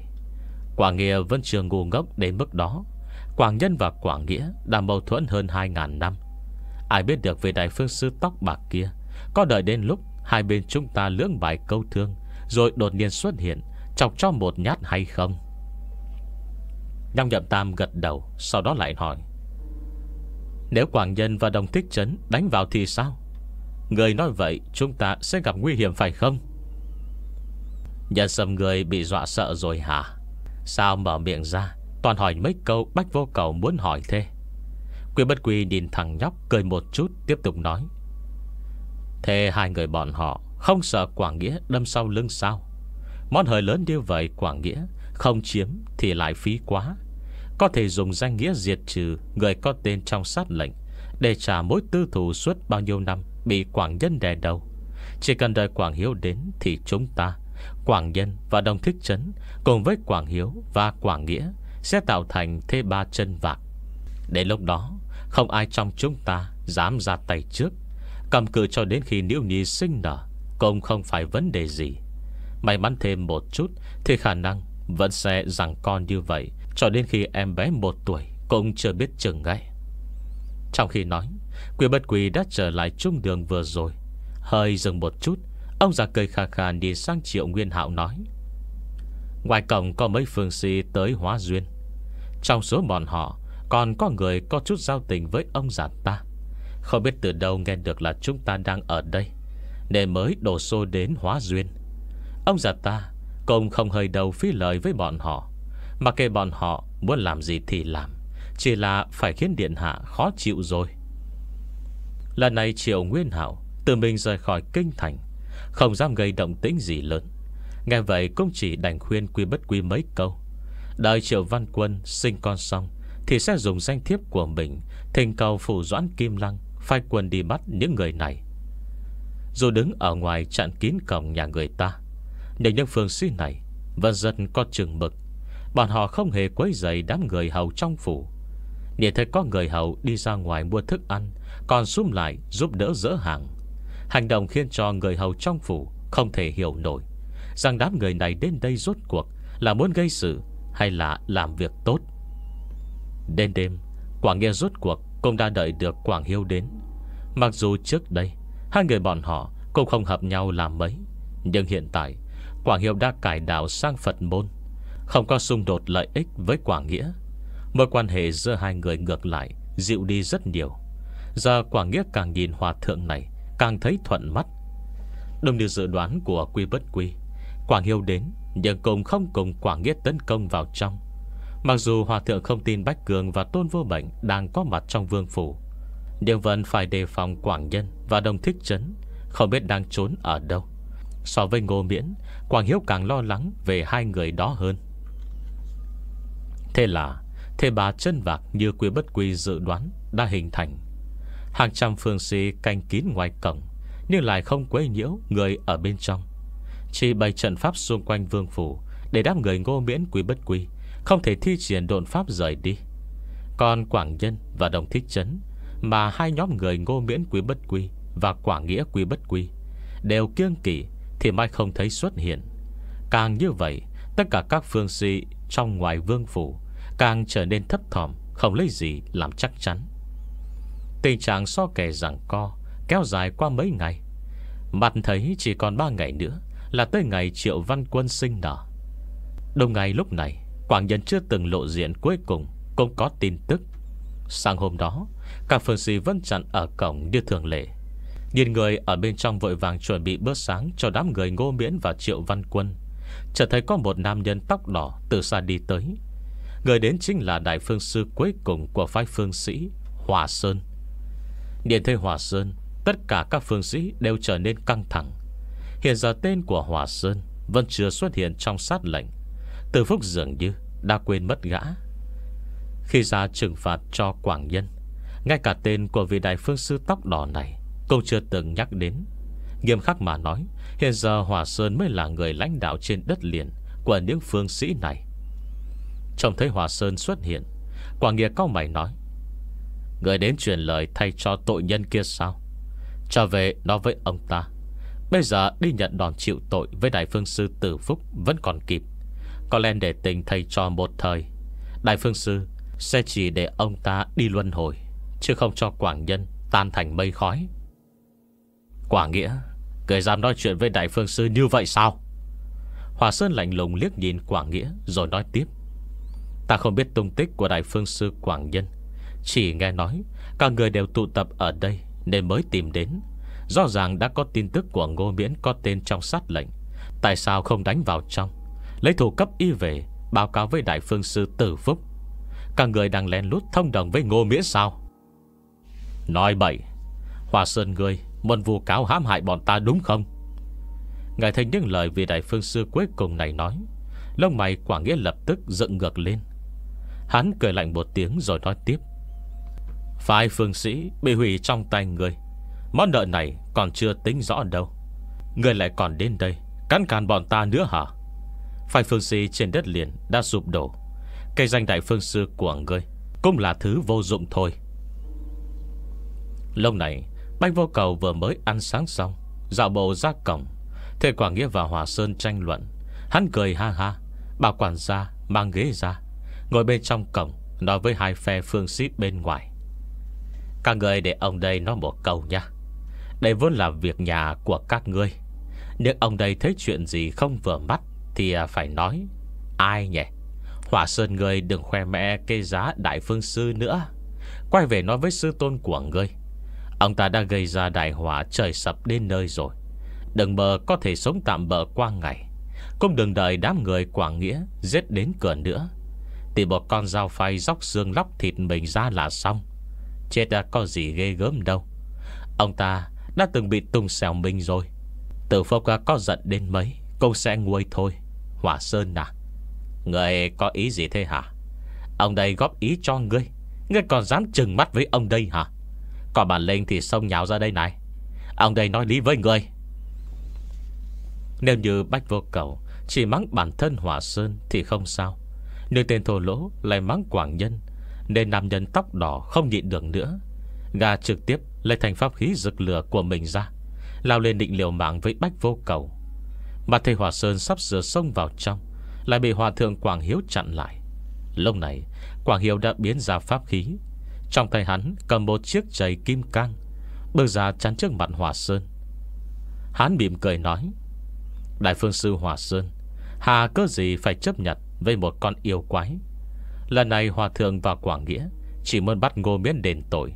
Quảng Nghĩa vẫn chưa ngu ngốc đến mức đó Quảng Nhân và Quảng Nghĩa Đã mâu thuẫn hơn 2.000 năm Ai biết được về đại phương sư tóc bạc kia Có đợi đến lúc Hai bên chúng ta lưỡng bài câu thương Rồi đột nhiên xuất hiện Chọc cho một nhát hay không Nhong nhậm tam gật đầu Sau đó lại hỏi Nếu Quảng Nhân và Đồng Thích Trấn Đánh vào thì sao Người nói vậy chúng ta sẽ gặp nguy hiểm phải không Nhân sầm người bị dọa sợ rồi hả Sao mở miệng ra Toàn hỏi mấy câu bách vô cầu muốn hỏi thế Quy bất quy nhìn thằng nhóc Cười một chút tiếp tục nói Thế hai người bọn họ Không sợ Quảng Nghĩa đâm sau lưng sao Món hời lớn như vậy quảng nghĩa Không chiếm thì lại phí quá Có thể dùng danh nghĩa diệt trừ Người có tên trong sát lệnh Để trả mối tư thù suốt bao nhiêu năm Bị Quảng Nhân đè đầu Chỉ cần đợi Quảng Hiếu đến Thì chúng ta Quảng Nhân và Đồng Thích chấn Cùng với Quảng Hiếu và Quảng Nghĩa Sẽ tạo thành thế ba chân vạc Đến lúc đó Không ai trong chúng ta dám ra tay trước Cầm cự cho đến khi Niễu Nhi sinh nở Cũng không phải vấn đề gì May mắn thêm một chút Thì khả năng vẫn sẽ rằng con như vậy Cho đến khi em bé một tuổi Cũng chưa biết chừng ngay Trong khi nói Quỷ bất quỷ đã trở lại trung đường vừa rồi Hơi dừng một chút Ông già cười khà khà đi sang triệu nguyên hạo nói Ngoài cổng có mấy phương sĩ tới hóa duyên Trong số bọn họ Còn có người có chút giao tình với ông già ta Không biết từ đâu nghe được là chúng ta đang ở đây Để mới đổ xô đến hóa duyên Ông già ta Cũng không hơi đầu phí lời với bọn họ Mà kệ bọn họ muốn làm gì thì làm Chỉ là phải khiến điện hạ khó chịu rồi Lần này Triệu Nguyên Hảo Tự mình rời khỏi kinh thành Không dám gây động tĩnh gì lớn Nghe vậy cũng chỉ đành khuyên quy bất quy mấy câu Đợi Triệu Văn Quân sinh con xong Thì sẽ dùng danh thiếp của mình Thình cầu phủ doãn kim lăng Phai quân đi bắt những người này Dù đứng ở ngoài chặn kín cổng nhà người ta nhưng những phương sĩ này Vẫn dần có chừng mực Bọn họ không hề quấy dày đám người hầu trong phủ Nhìn thấy có người hầu đi ra ngoài mua thức ăn Còn xúm lại giúp đỡ dỡ hàng Hành động khiến cho người hầu trong phủ Không thể hiểu nổi Rằng đám người này đến đây rốt cuộc Là muốn gây sự hay là làm việc tốt Đến đêm Quảng Nghĩa rốt cuộc cũng đã đợi được Quảng Hiếu đến Mặc dù trước đây Hai người bọn họ cũng không hợp nhau làm mấy Nhưng hiện tại Quảng Hiệu đã cải đạo sang Phật môn Không có xung đột lợi ích với Quảng Nghĩa Mối quan hệ giữa hai người ngược lại Dịu đi rất nhiều Giờ Quảng Nghĩa càng nhìn hòa thượng này Càng thấy thuận mắt Đồng điều dự đoán của Quy Bất Quy Quảng Hiệu đến Nhưng cùng không cùng Quảng Nghĩa tấn công vào trong Mặc dù Hòa Thượng không tin Bách Cường và Tôn Vô Bệnh đang có mặt trong vương phủ Nhưng vẫn phải đề phòng Quảng Nhân và Đồng Thích Trấn Không biết đang trốn ở đâu So với Ngô Miễn Quang Hiếu càng lo lắng về hai người đó hơn Thế là Thế bà chân vạc như quy bất quy dự đoán Đã hình thành Hàng trăm phương sĩ canh kín ngoài cổng Nhưng lại không quấy nhiễu người ở bên trong Chỉ bày trận pháp xung quanh vương phủ Để đáp người ngô miễn quy bất quy Không thể thi triển độn pháp rời đi Còn Quảng Nhân và Đồng Thích Trấn Mà hai nhóm người ngô miễn quý bất quy Và Quảng Nghĩa quý bất quy Đều kiêng kỵ thì mai không thấy xuất hiện Càng như vậy Tất cả các phương sĩ trong ngoài vương phủ Càng trở nên thấp thỏm Không lấy gì làm chắc chắn Tình trạng so kẻ rằng co Kéo dài qua mấy ngày Mặt thấy chỉ còn 3 ngày nữa Là tới ngày triệu văn quân sinh nở Đồng ngày lúc này Quảng nhân chưa từng lộ diện cuối cùng Cũng có tin tức Sáng hôm đó các phương sĩ vẫn chặn ở cổng như thường lệ Nhìn người ở bên trong vội vàng chuẩn bị bữa sáng Cho đám người ngô miễn và triệu văn quân Chợt thấy có một nam nhân tóc đỏ Từ xa đi tới Người đến chính là đại phương sư cuối cùng Của phái phương sĩ Hòa Sơn Điện thấy Hòa Sơn Tất cả các phương sĩ đều trở nên căng thẳng Hiện giờ tên của Hòa Sơn Vẫn chưa xuất hiện trong sát lệnh Từ phúc dường như đã quên mất gã Khi ra trừng phạt cho Quảng Nhân Ngay cả tên của vị đại phương sư tóc đỏ này cũng chưa từng nhắc đến Nghiêm khắc mà nói Hiện giờ Hòa Sơn mới là người lãnh đạo trên đất liền Của những phương sĩ này Trông thấy Hòa Sơn xuất hiện quảng nghĩa cao mày nói Người đến truyền lời thay cho tội nhân kia sao Trở về nói với ông ta Bây giờ đi nhận đòn chịu tội Với Đại Phương Sư Tử Phúc Vẫn còn kịp Có lẽ để tình thay cho một thời Đại Phương Sư sẽ chỉ để ông ta đi luân hồi Chứ không cho Quảng Nhân tan thành mây khói Quả nghĩa Cười dám nói chuyện với đại phương sư như vậy sao Hòa Sơn lạnh lùng liếc nhìn Quảng Nghĩa Rồi nói tiếp Ta không biết tung tích của đại phương sư Quảng Nhân Chỉ nghe nói Cả người đều tụ tập ở đây Nên mới tìm đến Rõ ràng đã có tin tức của Ngô Miễn có tên trong sát lệnh Tại sao không đánh vào trong Lấy thủ cấp y về Báo cáo với đại phương sư Tử Phúc Cả người đang lén lút thông đồng với Ngô Miễn sao Nói bậy Hòa Sơn ngươi Muốn vu cáo hãm hại bọn ta đúng không Ngài thấy những lời vị đại phương sư cuối cùng này nói Lông mày quả nghĩa lập tức dựng ngược lên Hắn cười lạnh một tiếng rồi nói tiếp Phái phương sĩ bị hủy trong tay người Món nợ này còn chưa tính rõ đâu Người lại còn đến đây Cắn càn bọn ta nữa hả Phái phương sĩ trên đất liền đã sụp đổ Cây danh đại phương sư của người Cũng là thứ vô dụng thôi lông này Bách vô cầu vừa mới ăn sáng xong Dạo bộ ra cổng Thầy Quảng Nghĩa và Hòa Sơn tranh luận Hắn cười ha ha Bảo quản gia mang ghế ra Ngồi bên trong cổng Nói với hai phe phương xíp bên ngoài Các người để ông đây nói một câu nha Đây vốn là việc nhà của các ngươi Nhưng ông đây thấy chuyện gì không vừa mắt Thì à, phải nói Ai nhỉ Hỏa Sơn ngươi đừng khoe mẹ cây giá Đại Phương Sư nữa Quay về nói với sư tôn của ngươi Ông ta đã gây ra đại hỏa trời sập đến nơi rồi Đừng mơ có thể sống tạm bỡ qua ngày Cũng đừng đợi đám người Quảng Nghĩa Giết đến cửa nữa Tìm một con dao phai dốc xương lóc thịt mình ra là xong Chết đã có gì ghê gớm đâu Ông ta đã từng bị tung xèo mình rồi Tử Phúc có giận đến mấy Cũng sẽ nguôi thôi Hỏa Sơn à Người có ý gì thế hả Ông đây góp ý cho ngươi Ngươi còn dám trừng mắt với ông đây hả còn bản Linh thì xông nhào ra đây này Ông đây nói lý với người Nếu như Bách Vô Cầu Chỉ mắng bản thân hỏa Sơn Thì không sao Nhưng tên thổ lỗ lại mắng Quảng Nhân Nên nam nhân tóc đỏ không nhịn được nữa Gà trực tiếp lấy thành pháp khí rực lửa của mình ra Lao lên định liều mạng với Bách Vô Cầu Mà thầy hỏa Sơn sắp sửa xông vào trong Lại bị Hòa Thượng Quảng Hiếu chặn lại Lúc này Quảng Hiếu đã biến ra pháp khí trong tay hắn cầm một chiếc giày kim cang Bước ra chắn trước mặt Hòa Sơn Hắn mỉm cười nói Đại phương sư Hòa Sơn Hà cơ gì phải chấp nhận Với một con yêu quái Lần này Hòa Thượng và Quảng Nghĩa Chỉ muốn bắt ngô miễn đền tội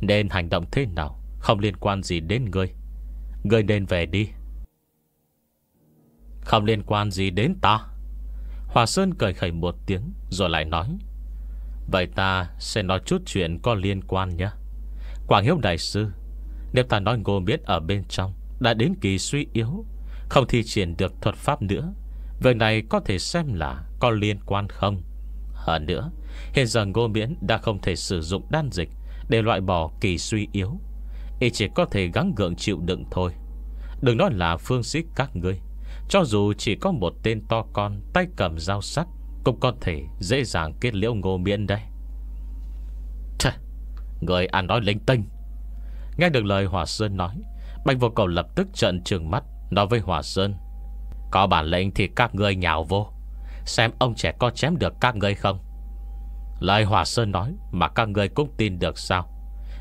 Nên hành động thế nào Không liên quan gì đến ngươi Ngươi nên về đi Không liên quan gì đến ta Hòa Sơn cười khẩy một tiếng Rồi lại nói Vậy ta sẽ nói chút chuyện có liên quan nhé Quảng Hiếu Đại Sư Nếu ta nói ngô biết ở bên trong Đã đến kỳ suy yếu Không thi triển được thuật pháp nữa Việc này có thể xem là có liên quan không Hơn nữa Hiện giờ ngô miễn đã không thể sử dụng đan dịch Để loại bỏ kỳ suy yếu Y chỉ có thể gắng gượng chịu đựng thôi Đừng nói là phương sĩ các ngươi Cho dù chỉ có một tên to con Tay cầm dao sắt. Cũng có thể dễ dàng kết liễu ngô miễn đấy Trời Người ăn nói linh tinh Nghe được lời Hòa Sơn nói Bạch vô cầu lập tức trận trường mắt Nói với Hòa Sơn Có bản lệnh thì các ngươi nhào vô Xem ông trẻ có chém được các ngươi không Lời Hòa Sơn nói Mà các ngươi cũng tin được sao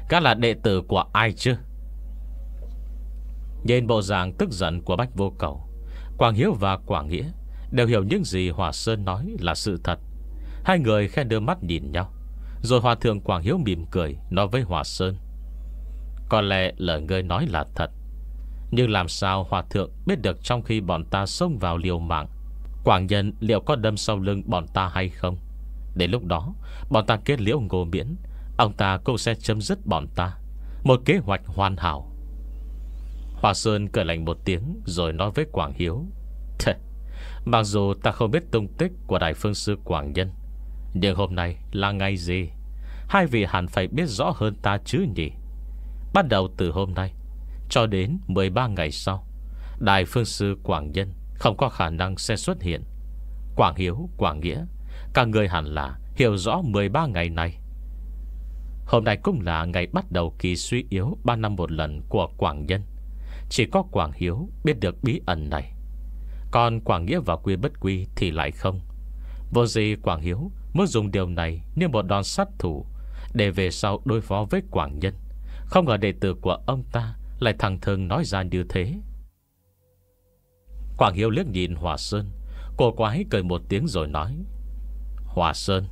Các là đệ tử của ai chứ Nhìn bộ dạng tức giận của Bách Vô Cầu Quảng Hiếu và Quảng Nghĩa Đều hiểu những gì Hòa Sơn nói là sự thật Hai người khen đưa mắt nhìn nhau Rồi Hòa Thượng Quảng Hiếu mỉm cười Nói với Hòa Sơn Có lẽ lời ngươi nói là thật Nhưng làm sao Hòa Thượng biết được Trong khi bọn ta xông vào liều mạng Quảng Nhân liệu có đâm sau lưng bọn ta hay không Đến lúc đó Bọn ta kết liễu ngô miễn Ông ta cũng sẽ chấm dứt bọn ta Một kế hoạch hoàn hảo Hòa Sơn cười lạnh một tiếng Rồi nói với Quảng Hiếu Thật Mặc dù ta không biết tung tích của Đại Phương Sư Quảng Nhân Nhưng hôm nay là ngày gì Hai vị hẳn phải biết rõ hơn ta chứ nhỉ Bắt đầu từ hôm nay Cho đến 13 ngày sau Đại Phương Sư Quảng Nhân Không có khả năng sẽ xuất hiện Quảng Hiếu, Quảng Nghĩa cả người hẳn là hiểu rõ 13 ngày này Hôm nay cũng là ngày bắt đầu kỳ suy yếu 3 năm một lần của Quảng Nhân Chỉ có Quảng Hiếu biết được bí ẩn này còn Quảng Nghĩa và Quy Bất Quy thì lại không Vô gì Quảng Hiếu Muốn dùng điều này như một đòn sát thủ Để về sau đối phó với Quảng Nhân Không ngờ đệ tử của ông ta Lại thẳng thường nói ra như thế Quảng Hiếu liếc nhìn Hòa Sơn Cô quái cười một tiếng rồi nói Hòa Sơn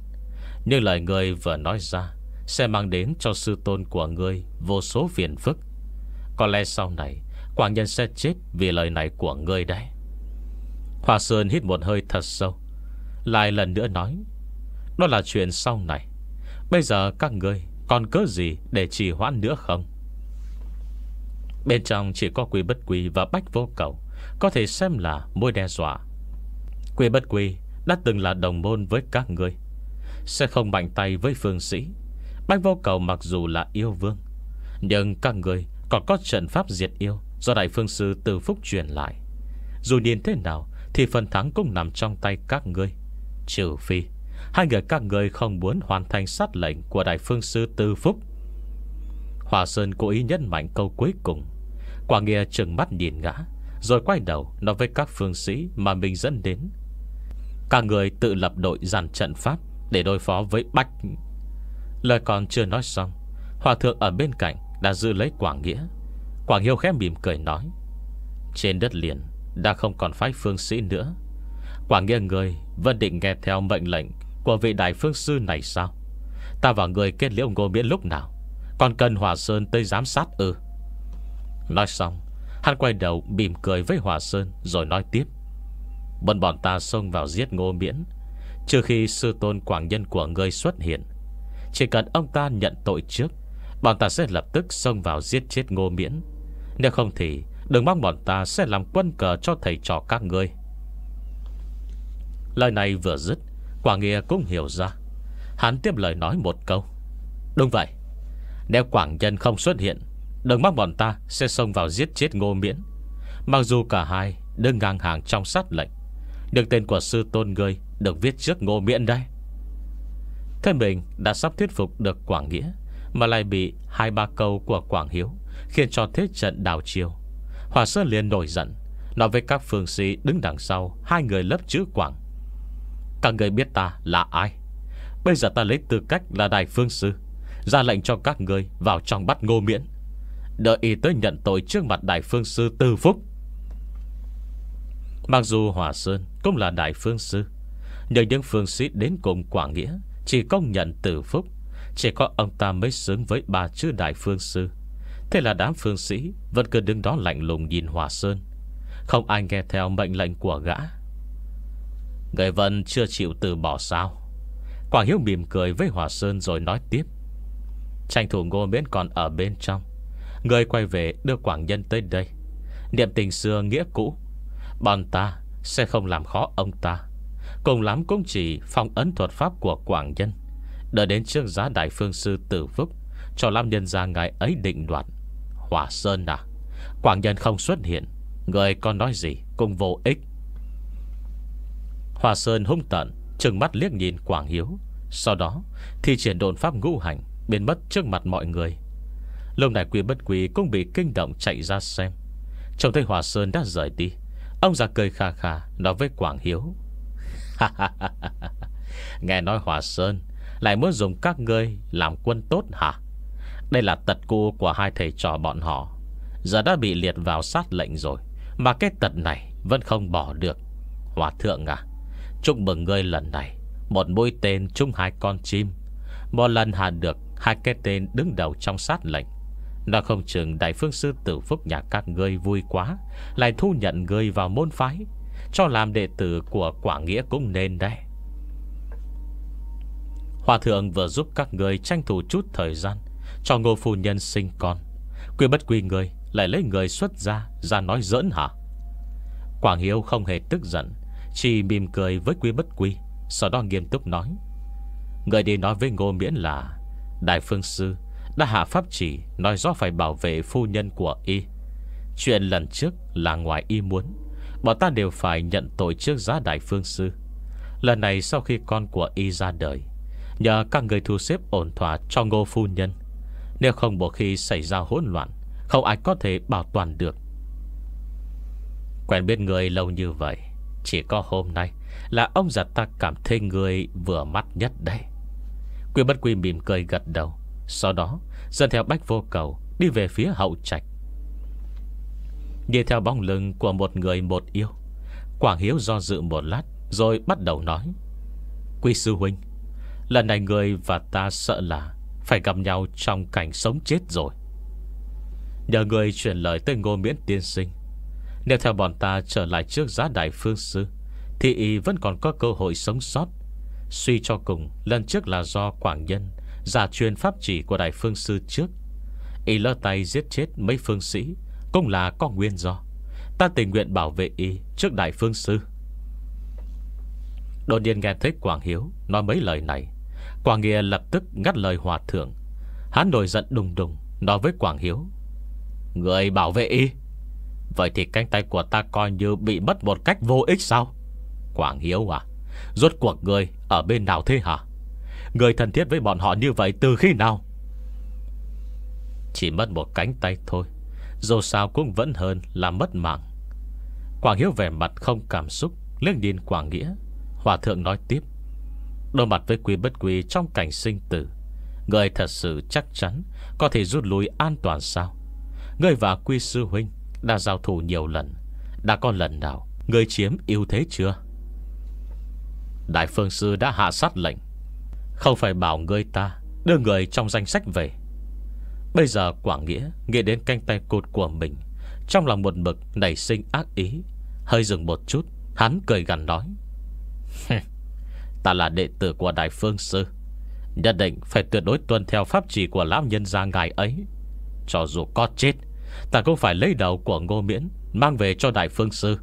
Nhưng lời người vừa nói ra Sẽ mang đến cho sư tôn của ngươi Vô số phiền phức Có lẽ sau này Quảng Nhân sẽ chết vì lời này của ngươi đấy Hòa Sơn hít một hơi thật sâu Lại lần nữa nói Đó là chuyện sau này Bây giờ các ngươi còn cớ gì để trì hoãn nữa không Bên trong chỉ có quy bất quy và bách vô cầu Có thể xem là mối đe dọa Quy bất quy đã từng là đồng môn với các ngươi, Sẽ không mạnh tay với phương sĩ Bách vô cầu mặc dù là yêu vương Nhưng các ngươi còn có trận pháp diệt yêu Do đại phương sư từ phúc truyền lại Dù điền thế nào thì phần thắng cũng nằm trong tay các ngươi Trừ phi Hai người các ngươi không muốn hoàn thành sát lệnh Của Đại Phương Sư Tư Phúc Hòa Sơn cố ý nhấn mạnh câu cuối cùng Quả nghĩa trừng mắt nhìn ngã Rồi quay đầu nói với các phương sĩ Mà mình dẫn đến Các người tự lập đội dàn trận pháp Để đối phó với Bách Lời còn chưa nói xong Hòa thượng ở bên cạnh đã giữ lấy Quảng Nghĩa Quảng Hiêu khẽ mỉm cười nói Trên đất liền đã không còn phái phương sĩ nữa Quả nghĩa người Vẫn định nghe theo mệnh lệnh Của vị đại phương sư này sao Ta và người kết liễu ngô miễn lúc nào Còn cần Hòa Sơn tới giám sát ư Nói xong Hắn quay đầu mỉm cười với Hòa Sơn Rồi nói tiếp Bọn bọn ta xông vào giết ngô miễn Trừ khi sư tôn quảng nhân của ngươi xuất hiện Chỉ cần ông ta nhận tội trước Bọn ta sẽ lập tức xông vào giết chết ngô miễn Nếu không thì Đừng mong bọn ta sẽ làm quân cờ cho thầy trò các ngươi Lời này vừa dứt Quả Nghĩa cũng hiểu ra Hắn tiếp lời nói một câu Đúng vậy Nếu Quảng Nhân không xuất hiện Đừng mong bọn ta sẽ xông vào giết chết ngô miễn Mặc dù cả hai đứng ngang hàng trong sát lệnh Được tên của sư tôn ngươi Được viết trước ngô miễn đây Thế mình đã sắp thuyết phục được Quảng Nghĩa Mà lại bị hai ba câu của Quảng Hiếu Khiến cho thế trận đào chiều Hòa Sơn liền nổi giận Nói với các phương sĩ đứng đằng sau Hai người lớp chữ quảng Các người biết ta là ai Bây giờ ta lấy tư cách là đại phương sư Ra lệnh cho các người vào trong bắt ngô miễn Đợi ý tới nhận tội trước mặt đại phương sư Tư Phúc Mặc dù Hòa Sơn cũng là đại phương sư nhờ những phương sĩ đến cùng quả Nghĩa Chỉ công nhận Tư Phúc Chỉ có ông ta mới xứng với ba chữ đại phương sư Thế là đám phương sĩ Vẫn cứ đứng đó lạnh lùng nhìn Hòa Sơn Không ai nghe theo mệnh lệnh của gã Người vẫn chưa chịu từ bỏ sao Quảng Hiếu mỉm cười với Hòa Sơn rồi nói tiếp Tranh thủ ngô miễn còn ở bên trong Người quay về đưa Quảng Nhân tới đây Niệm tình xưa nghĩa cũ Bọn ta sẽ không làm khó ông ta Cùng lắm cũng chỉ phong ấn thuật pháp của Quảng Nhân Đợi đến trương giá đại phương sư tử phúc Cho Lam Nhân ra ngài ấy định đoạt Hỏa Sơn à Quảng nhân không xuất hiện Người con nói gì cũng vô ích Hỏa Sơn hung tận Trừng mắt liếc nhìn Quảng Hiếu Sau đó thi triển đồn pháp ngũ hành Biến mất trước mặt mọi người Lông đại quý bất quý cũng bị kinh động chạy ra xem Trông thấy Hòa Sơn đã rời đi Ông già cười khà khà Nói với Quảng Hiếu Nghe nói Hòa Sơn Lại muốn dùng các ngươi Làm quân tốt hả đây là tật cu của hai thầy trò bọn họ Giờ đã bị liệt vào sát lệnh rồi Mà cái tật này vẫn không bỏ được Hòa thượng à Chúc mừng ngươi lần này Một mũi tên chung hai con chim Một lần hạ được hai cái tên đứng đầu trong sát lệnh Nó không chừng đại phương sư tử phúc nhà các ngươi vui quá Lại thu nhận ngươi vào môn phái Cho làm đệ tử của quả nghĩa cũng nên đấy Hòa thượng vừa giúp các ngươi tranh thủ chút thời gian cho ngô phu nhân sinh con Quy bất quy người Lại lấy người xuất ra Ra nói giỡn hả Quảng Hiếu không hề tức giận Chỉ mỉm cười với quy bất quy Sau đó nghiêm túc nói Người đi nói với ngô miễn là Đại phương sư đã hạ pháp chỉ Nói rõ phải bảo vệ phu nhân của y Chuyện lần trước là ngoài y muốn Bọn ta đều phải nhận tội trước giá đại phương sư Lần này sau khi con của y ra đời Nhờ các người thu xếp ổn thỏa cho ngô phu nhân nếu không một khi xảy ra hỗn loạn Không ai có thể bảo toàn được Quen biết người lâu như vậy Chỉ có hôm nay Là ông già ta cảm thấy người vừa mắt nhất đây Quy bất quy mỉm cười gật đầu Sau đó Dẫn theo bách vô cầu Đi về phía hậu trạch Đi theo bóng lưng của một người một yêu Quảng Hiếu do dự một lát Rồi bắt đầu nói Quy sư huynh Lần này người và ta sợ là phải gặp nhau trong cảnh sống chết rồi Nhờ người chuyển lời tới ngô miễn tiên sinh Nếu theo bọn ta trở lại trước giá đại phương sư Thì y vẫn còn có cơ hội sống sót Suy cho cùng Lần trước là do Quảng Nhân Giả truyền pháp chỉ của đại phương sư trước Y lơ tay giết chết mấy phương sĩ Cũng là có nguyên do Ta tình nguyện bảo vệ y trước đại phương sư Đột nhiên nghe thấy Quảng Hiếu Nói mấy lời này Quảng Nghĩa lập tức ngắt lời hòa thượng Hắn nổi giận đùng đùng Nói với Quảng Hiếu Người bảo vệ y Vậy thì cánh tay của ta coi như bị mất một cách vô ích sao Quảng Hiếu à Rốt cuộc người ở bên nào thế hả Người thân thiết với bọn họ như vậy từ khi nào Chỉ mất một cánh tay thôi Dù sao cũng vẫn hơn là mất mạng Quảng Hiếu vẻ mặt không cảm xúc Liếc nhìn Quảng Nghĩa Hòa thượng nói tiếp Đối mặt với quy bất quy trong cảnh sinh tử Người thật sự chắc chắn Có thể rút lui an toàn sao Người và quy sư huynh Đã giao thủ nhiều lần Đã có lần nào Người chiếm ưu thế chưa Đại phương sư đã hạ sát lệnh Không phải bảo người ta Đưa người trong danh sách về Bây giờ Quảng Nghĩa Nghĩ đến canh tay cột của mình Trong lòng một mực nảy sinh ác ý Hơi dừng một chút Hắn cười gần nói Ta là đệ tử của Đại Phương Sư Nhất định phải tuyệt đối tuân theo pháp chỉ của lão nhân gia ngài ấy Cho dù có chết Ta cũng phải lấy đầu của Ngô Miễn Mang về cho Đại Phương Sư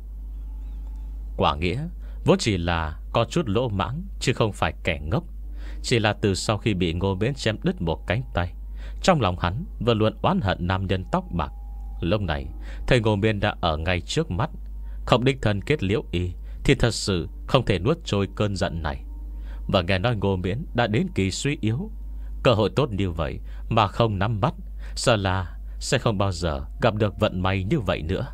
Quả nghĩa Vốn chỉ là có chút lỗ mãng Chứ không phải kẻ ngốc Chỉ là từ sau khi bị Ngô Miễn chém đứt một cánh tay Trong lòng hắn Vẫn luôn oán hận nam nhân tóc bạc Lúc này Thầy Ngô Miễn đã ở ngay trước mắt Không đích thân kết liễu y Thì thật sự không thể nuốt trôi cơn giận này và nghe nói Ngô Miễn đã đến kỳ suy yếu Cơ hội tốt như vậy Mà không nắm bắt Sợ là sẽ không bao giờ gặp được vận may như vậy nữa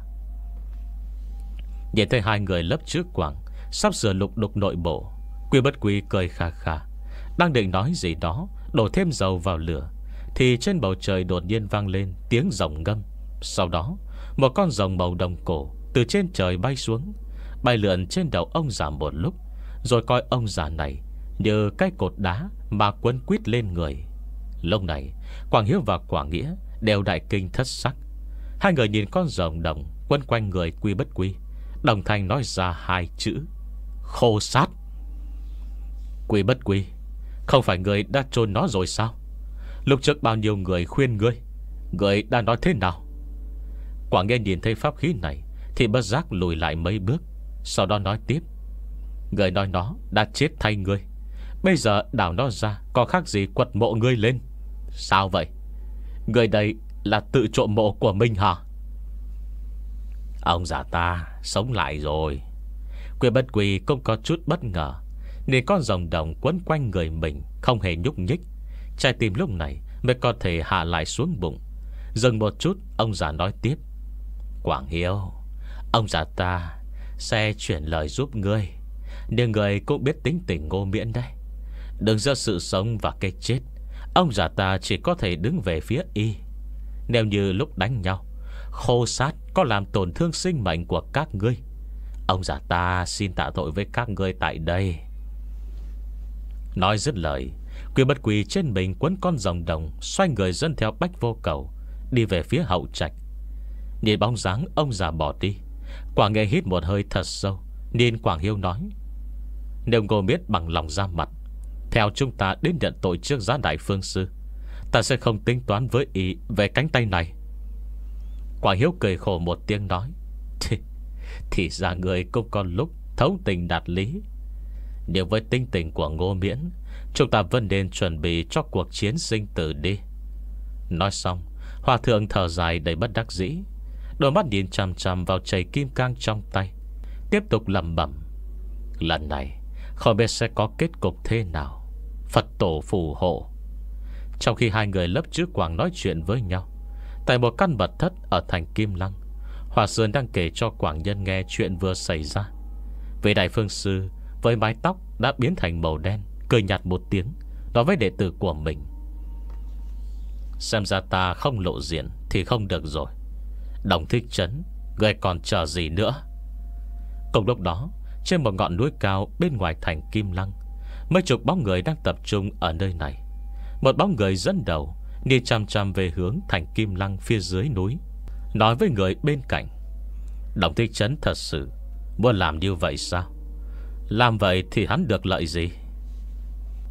Nhìn thấy hai người lớp trước quảng Sắp sửa lục đục nội bộ Quy bất quy cười khà khà Đang định nói gì đó Đổ thêm dầu vào lửa Thì trên bầu trời đột nhiên vang lên tiếng rồng ngâm Sau đó Một con rồng màu đồng cổ Từ trên trời bay xuống Bay lượn trên đầu ông già một lúc Rồi coi ông già này như cái cột đá mà quấn quýt lên người. Lúc này, Quảng Hiếu và Quảng Nghĩa đều đại kinh thất sắc. Hai người nhìn con rồng đồng quấn quanh người quy bất quy. Đồng thanh nói ra hai chữ Khô sát Quy bất quy Không phải người đã chôn nó rồi sao Lúc trước bao nhiêu người khuyên ngươi Người đã nói thế nào Quả nghe nhìn thấy pháp khí này Thì bất giác lùi lại mấy bước Sau đó nói tiếp Người nói nó đã chết thay ngươi Bây giờ đảo nó ra Có khác gì quật mộ ngươi lên Sao vậy Người đây là tự trộm mộ của mình hả Ông già ta sống lại rồi Quy bất quy cũng có chút bất ngờ Nên con rồng đồng quấn quanh người mình Không hề nhúc nhích Trái tim lúc này mới có thể hạ lại xuống bụng Dừng một chút Ông già nói tiếp Quảng Hiếu Ông già ta sẽ chuyển lời giúp ngươi Nhưng người cũng biết tính tình ngô miễn đấy Đừng ra sự sống và cái chết Ông già ta chỉ có thể đứng về phía y Nếu như lúc đánh nhau Khô sát có làm tổn thương sinh mệnh của các ngươi Ông già ta xin tạ tội với các ngươi tại đây Nói dứt lời Quy bất quỳ trên mình quấn con rồng đồng Xoay người dân theo bách vô cầu Đi về phía hậu trạch Nhìn bóng dáng ông già bỏ đi Quảng nghệ hít một hơi thật sâu nên Quảng Hiếu nói Nếu ngô biết bằng lòng ra mặt theo chúng ta đến nhận tội trước giá đại phương sư Ta sẽ không tính toán với ý Về cánh tay này Quả hiếu cười khổ một tiếng nói Thì, thì ra người cũng còn lúc Thấu tình đạt lý Điều với tinh tình của Ngô Miễn Chúng ta vẫn nên chuẩn bị cho cuộc chiến sinh tử đi Nói xong Hòa thượng thở dài đầy bất đắc dĩ Đôi mắt nhìn chằm chằm vào chày kim cang trong tay Tiếp tục lầm bẩm Lần này Không biết sẽ có kết cục thế nào Phật tổ phù hộ Trong khi hai người lớp trước quảng nói chuyện với nhau Tại một căn mật thất ở thành Kim Lăng Hòa Sơn đang kể cho Quảng Nhân nghe chuyện vừa xảy ra Vị đại phương sư Với mái tóc đã biến thành màu đen Cười nhạt một tiếng Nói với đệ tử của mình Xem ra ta không lộ diện Thì không được rồi Đồng thích chấn Người còn chờ gì nữa Cùng lúc đó Trên một ngọn núi cao bên ngoài thành Kim Lăng Mấy chục bóng người đang tập trung ở nơi này Một bóng người dẫn đầu Đi chăm chăm về hướng thành kim lăng phía dưới núi Nói với người bên cạnh Đồng Thích Trấn thật sự Muốn làm như vậy sao Làm vậy thì hắn được lợi gì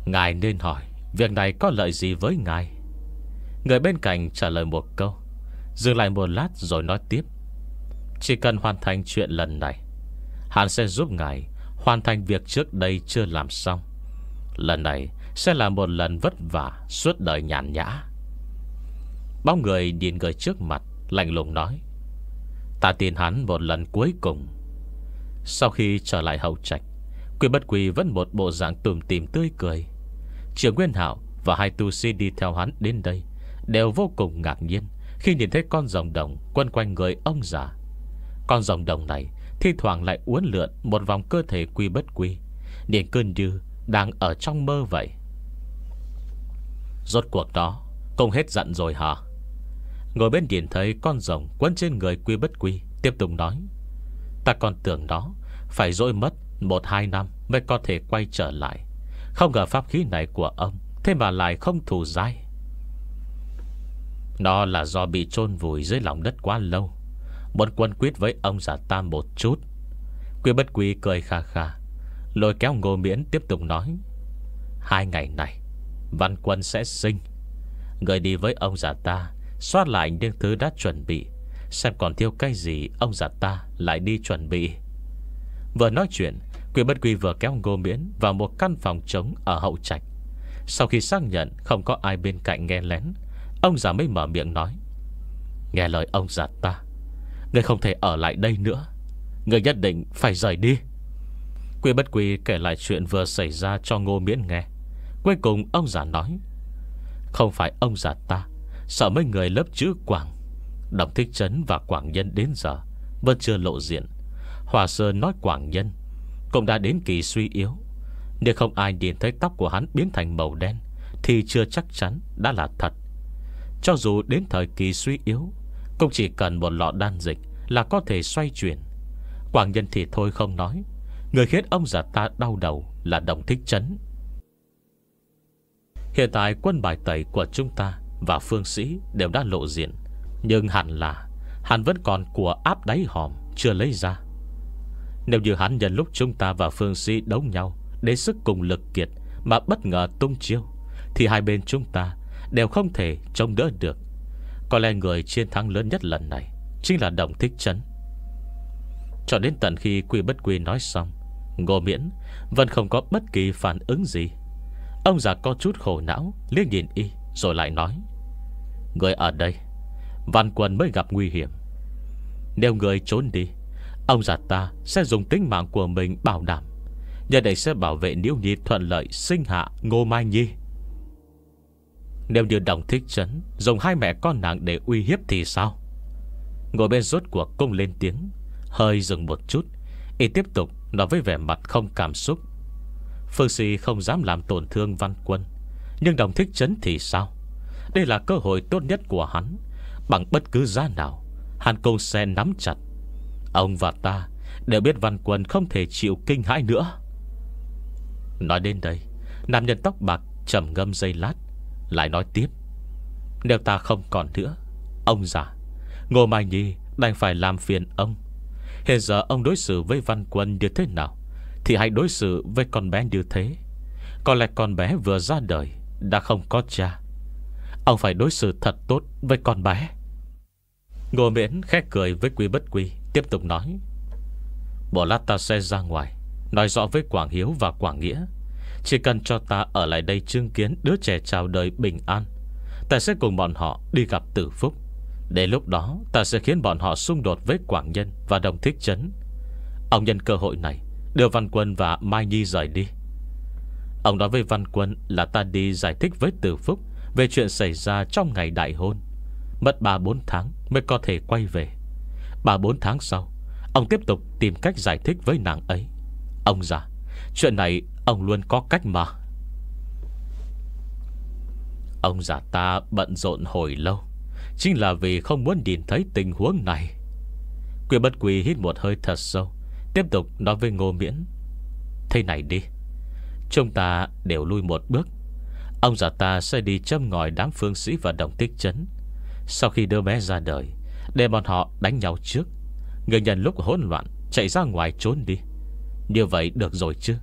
Ngài nên hỏi Việc này có lợi gì với ngài Người bên cạnh trả lời một câu Dừng lại một lát rồi nói tiếp Chỉ cần hoàn thành chuyện lần này Hắn sẽ giúp ngài Hoàn thành việc trước đây chưa làm xong Lần này sẽ là một lần vất vả Suốt đời nhàn nhã Bóng người nhìn người trước mặt Lạnh lùng nói Ta tin hắn một lần cuối cùng Sau khi trở lại hậu trạch Quy bất quỳ vẫn một bộ dạng tùm tìm tươi cười Trường Nguyên Hảo Và hai tu sĩ đi theo hắn đến đây Đều vô cùng ngạc nhiên Khi nhìn thấy con rồng đồng Quanh quanh người ông già Con rồng đồng này Thi thoảng lại uốn lượn Một vòng cơ thể quy bất quy Điện cơn như đang ở trong mơ vậy Rốt cuộc đó Công hết giận rồi hả Ngồi bên nhìn thấy con rồng Quấn trên người quy bất quy Tiếp tục nói Ta còn tưởng đó Phải dỗi mất 1-2 năm mới có thể quay trở lại Không ngờ pháp khí này của ông Thế mà lại không thù dai Nó là do bị chôn vùi dưới lòng đất quá lâu Muốn quân quyết với ông giả tam một chút Quy bất quy cười kha kha. Lôi kéo ngô miễn tiếp tục nói Hai ngày này Văn quân sẽ sinh Người đi với ông già ta Xoát lại những thứ đã chuẩn bị Xem còn thiếu cái gì ông già ta lại đi chuẩn bị Vừa nói chuyện Quỷ bất quy vừa kéo ngô miễn Vào một căn phòng trống ở hậu trạch Sau khi xác nhận không có ai bên cạnh nghe lén Ông già mới mở miệng nói Nghe lời ông già ta Người không thể ở lại đây nữa Người nhất định phải rời đi Quy bất quy kể lại chuyện vừa xảy ra cho Ngô Miễn nghe Cuối cùng ông già nói Không phải ông già ta Sợ mấy người lớp chữ Quảng Đồng Thích Trấn và Quảng Nhân đến giờ Vẫn chưa lộ diện Hòa Sơ nói Quảng Nhân Cũng đã đến kỳ suy yếu Nếu không ai nhìn thấy tóc của hắn biến thành màu đen Thì chưa chắc chắn đã là thật Cho dù đến thời kỳ suy yếu Cũng chỉ cần một lọ đan dịch Là có thể xoay chuyển Quảng Nhân thì thôi không nói Người khiến ông già ta đau đầu Là Đồng Thích chấn Hiện tại quân bài tẩy của chúng ta Và phương sĩ đều đã lộ diện Nhưng hẳn là Hắn vẫn còn của áp đáy hòm Chưa lấy ra Nếu như hắn nhân lúc chúng ta và phương sĩ đấu nhau Đến sức cùng lực kiệt Mà bất ngờ tung chiêu Thì hai bên chúng ta đều không thể trông đỡ được Có lẽ người chiến thắng lớn nhất lần này Chính là Đồng Thích Trấn Cho đến tận khi Quy Bất Quy nói xong Ngô Miễn Vẫn không có bất kỳ phản ứng gì Ông già có chút khổ não liếc nhìn y rồi lại nói Người ở đây Văn quân mới gặp nguy hiểm Nếu người trốn đi Ông già ta sẽ dùng tính mạng của mình bảo đảm Nhà đây sẽ bảo vệ Niễu Nhi thuận lợi sinh hạ Ngô Mai Nhi Nếu như đồng thích chấn Dùng hai mẹ con nàng để uy hiếp thì sao Ngồi bên rốt cuộc cung lên tiếng Hơi dừng một chút Y tiếp tục Nói với vẻ mặt không cảm xúc Phương Sĩ không dám làm tổn thương văn quân Nhưng đồng thích chấn thì sao Đây là cơ hội tốt nhất của hắn Bằng bất cứ giá nào Hàn Công sẽ nắm chặt Ông và ta đều biết văn quân không thể chịu kinh hãi nữa Nói đến đây Nam nhân tóc bạc trầm ngâm dây lát Lại nói tiếp Nếu ta không còn nữa Ông già Ngô Mai Nhi đành phải làm phiền ông Hiện giờ ông đối xử với Văn Quân như thế nào Thì hãy đối xử với con bé như thế Có lẽ con bé vừa ra đời Đã không có cha Ông phải đối xử thật tốt với con bé Ngô miễn khét cười với quý bất quý Tiếp tục nói Bỏ lát ta sẽ ra ngoài Nói rõ với Quảng Hiếu và Quảng Nghĩa Chỉ cần cho ta ở lại đây chứng kiến Đứa trẻ chào đời bình an Ta sẽ cùng bọn họ đi gặp tử phúc để lúc đó ta sẽ khiến bọn họ xung đột với Quảng Nhân Và Đồng Thích Trấn Ông nhân cơ hội này Đưa Văn Quân và Mai Nhi rời đi Ông nói với Văn Quân là ta đi giải thích với từ Phúc Về chuyện xảy ra trong ngày đại hôn Mất 3-4 tháng mới có thể quay về 3-4 tháng sau Ông tiếp tục tìm cách giải thích với nàng ấy Ông già Chuyện này ông luôn có cách mà Ông già ta bận rộn hồi lâu Chính là vì không muốn nhìn thấy tình huống này Quỷ bất quỷ hít một hơi thật sâu Tiếp tục nói với Ngô Miễn Thế này đi Chúng ta đều lui một bước Ông già ta sẽ đi châm ngòi đám phương sĩ và đồng tích chấn Sau khi đưa bé ra đời Để bọn họ đánh nhau trước Người nhận lúc hỗn loạn Chạy ra ngoài trốn đi Như vậy được rồi chứ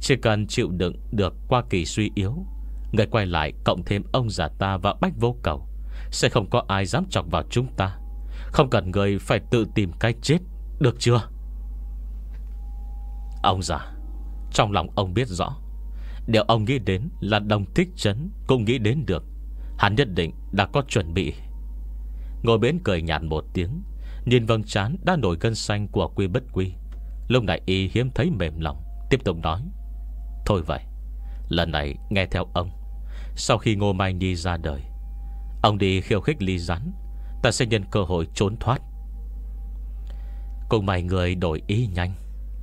Chỉ cần chịu đựng được qua kỳ suy yếu Người quay lại cộng thêm ông già ta và bách vô cầu sẽ không có ai dám chọc vào chúng ta Không cần người phải tự tìm cái chết Được chưa Ông già Trong lòng ông biết rõ Điều ông nghĩ đến là đồng thích chấn Cũng nghĩ đến được Hắn nhất định đã có chuẩn bị Ngồi bên cười nhạt một tiếng Nhìn vầng chán đã nổi cân xanh của quy bất quy Lúc này y hiếm thấy mềm lòng Tiếp tục nói Thôi vậy Lần này nghe theo ông Sau khi Ngô Mai Nhi ra đời Ông đi khiêu khích ly rắn Ta sẽ nhân cơ hội trốn thoát Cùng mày người đổi ý nhanh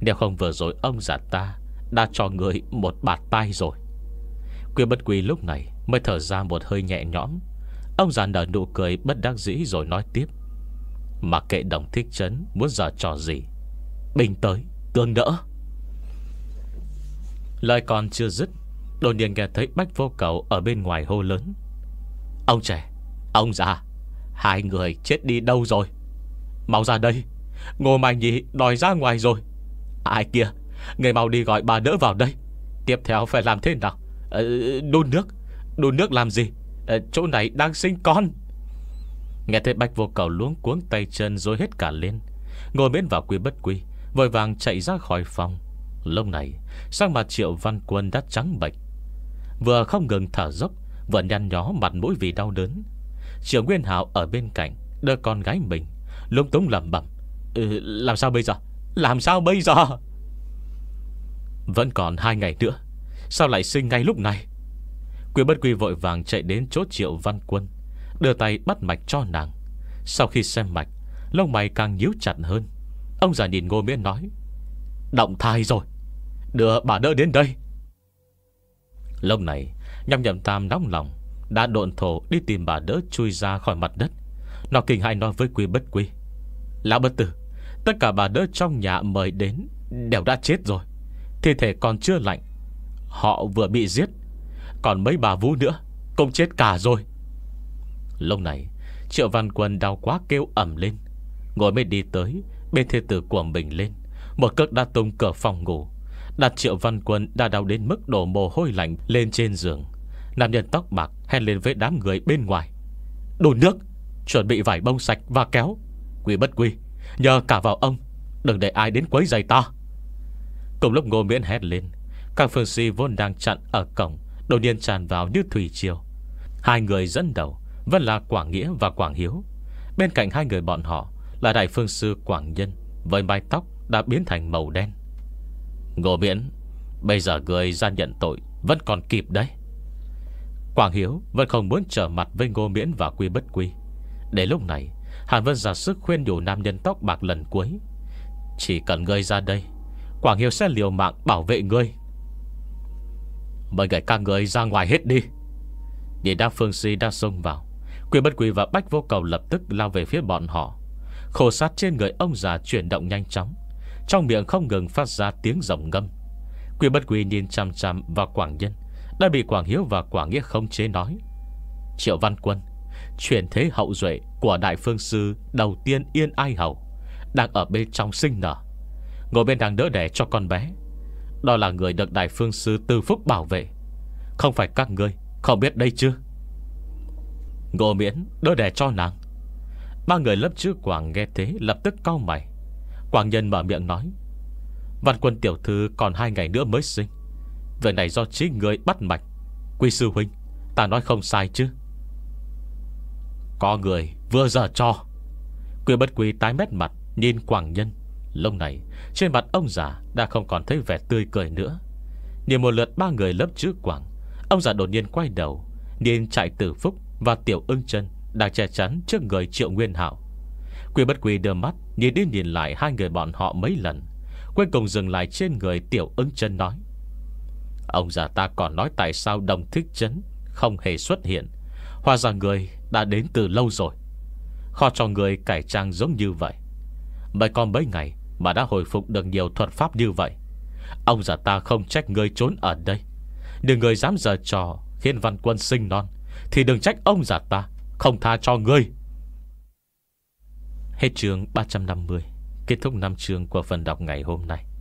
Nếu không vừa rồi ông giả ta Đã cho người một bạt tay rồi Quyên bất quy lúc này Mới thở ra một hơi nhẹ nhõm Ông già nở nụ cười bất đắc dĩ rồi nói tiếp Mà kệ đồng thích chấn Muốn giả trò gì Bình tới tương đỡ Lời còn chưa dứt đồn nhiên nghe thấy bách vô cầu Ở bên ngoài hô lớn Ông trẻ Ông già Hai người chết đi đâu rồi Mau ra đây Ngô Mai Nhi đòi ra ngoài rồi Ai kia Người mau đi gọi bà đỡ vào đây Tiếp theo phải làm thế nào ờ, Đun nước Đun nước làm gì ờ, Chỗ này đang sinh con Nghe thấy Bạch vô cầu luống cuống tay chân Rồi hết cả lên Ngồi bên vào quy bất quy Vội vàng chạy ra khỏi phòng Lâu này Sang mặt triệu văn quân đã trắng bệch Vừa không ngừng thở dốc vẫn nhăn nhó mặt mũi vì đau đớn Trường Nguyên Hảo ở bên cạnh Đưa con gái mình lúng túng lầm bẩm ừ, Làm sao bây giờ Làm sao bây giờ Vẫn còn hai ngày nữa Sao lại sinh ngay lúc này Quy bất quy vội vàng chạy đến chỗ triệu văn quân Đưa tay bắt mạch cho nàng Sau khi xem mạch Lông mày càng nhíu chặt hơn Ông già nhìn ngô miễn nói Động thai rồi Đưa bà đỡ đến đây Lúc này Nhọc nhậm tam nóng lòng Đã độn thổ đi tìm bà đỡ chui ra khỏi mặt đất Nó kinh hại nói với quy bất quy Lão bất tử Tất cả bà đỡ trong nhà mời đến Đều đã chết rồi Thi thể còn chưa lạnh Họ vừa bị giết Còn mấy bà vũ nữa Cũng chết cả rồi Lúc này Triệu Văn Quân đau quá kêu ẩm lên Ngồi mới đi tới Bên thê tử của mình lên Một cước đã tung cửa phòng ngủ Đặt Triệu Văn Quân đã đau đến mức đổ mồ hôi lạnh lên trên giường Nam nhân tóc bạc hèn lên với đám người bên ngoài Đổ nước Chuẩn bị vải bông sạch và kéo Quy bất quy Nhờ cả vào ông Đừng để ai đến quấy giày ta Cùng lúc ngô miễn hét lên Các phương si vốn đang chặn ở cổng Đột nhiên tràn vào như thủy triều Hai người dẫn đầu Vẫn là Quảng Nghĩa và Quảng Hiếu Bên cạnh hai người bọn họ Là đại phương sư Quảng Nhân Với mái tóc đã biến thành màu đen Ngô miễn Bây giờ người ra nhận tội Vẫn còn kịp đấy Quảng Hiếu vẫn không muốn trở mặt với Ngô Miễn và Quy Bất Quy. Để lúc này, Hàn Vân giả sức khuyên nhủ nam nhân tóc bạc lần cuối. Chỉ cần ngươi ra đây, Quảng Hiếu sẽ liều mạng bảo vệ ngươi. Mời gửi các ngươi ra ngoài hết đi. Nhìn đa phương si đang xông vào. Quy Bất Quy và Bách Vô Cầu lập tức lao về phía bọn họ. Khổ sát trên người ông già chuyển động nhanh chóng. Trong miệng không ngừng phát ra tiếng rồng ngâm. Quy Bất Quy nhìn chăm chăm vào Quảng Nhân đã bị Quảng Hiếu và Quảng Nghĩa không chế nói Triệu Văn Quân Chuyển thế hậu duệ của Đại Phương Sư Đầu tiên Yên Ai Hầu Đang ở bên trong sinh nở Ngồi bên đang đỡ đẻ cho con bé Đó là người được Đại Phương Sư Tư Phúc bảo vệ Không phải các ngươi Không biết đây chưa Ngô miễn đỡ đẻ cho nàng Ba người lớp chữ Quảng nghe thế Lập tức cau mày Quảng nhân mở miệng nói Văn quân tiểu thư còn hai ngày nữa mới sinh Việc này do chính người bắt mạch Quy sư huynh Ta nói không sai chứ Có người vừa giờ cho Quy bất quý tái mét mặt Nhìn quảng nhân lông này trên mặt ông già Đã không còn thấy vẻ tươi cười nữa Nhìn một lượt ba người lớp chữ quảng Ông già đột nhiên quay đầu Nhìn chạy tử phúc và tiểu ưng chân Đang che chắn trước người triệu nguyên hạo Quy bất quy đưa mắt Nhìn đi nhìn lại hai người bọn họ mấy lần Cuối cùng dừng lại trên người tiểu ưng chân nói Ông già ta còn nói tại sao đồng thích chấn Không hề xuất hiện Hoa ra người đã đến từ lâu rồi Kho cho người cải trang giống như vậy Mới còn mấy ngày Mà đã hồi phục được nhiều thuật pháp như vậy Ông già ta không trách người trốn ở đây Đừng người dám giờ trò Khiến văn quân sinh non Thì đừng trách ông già ta Không tha cho người Hết chương 350 Kết thúc năm chương của phần đọc ngày hôm nay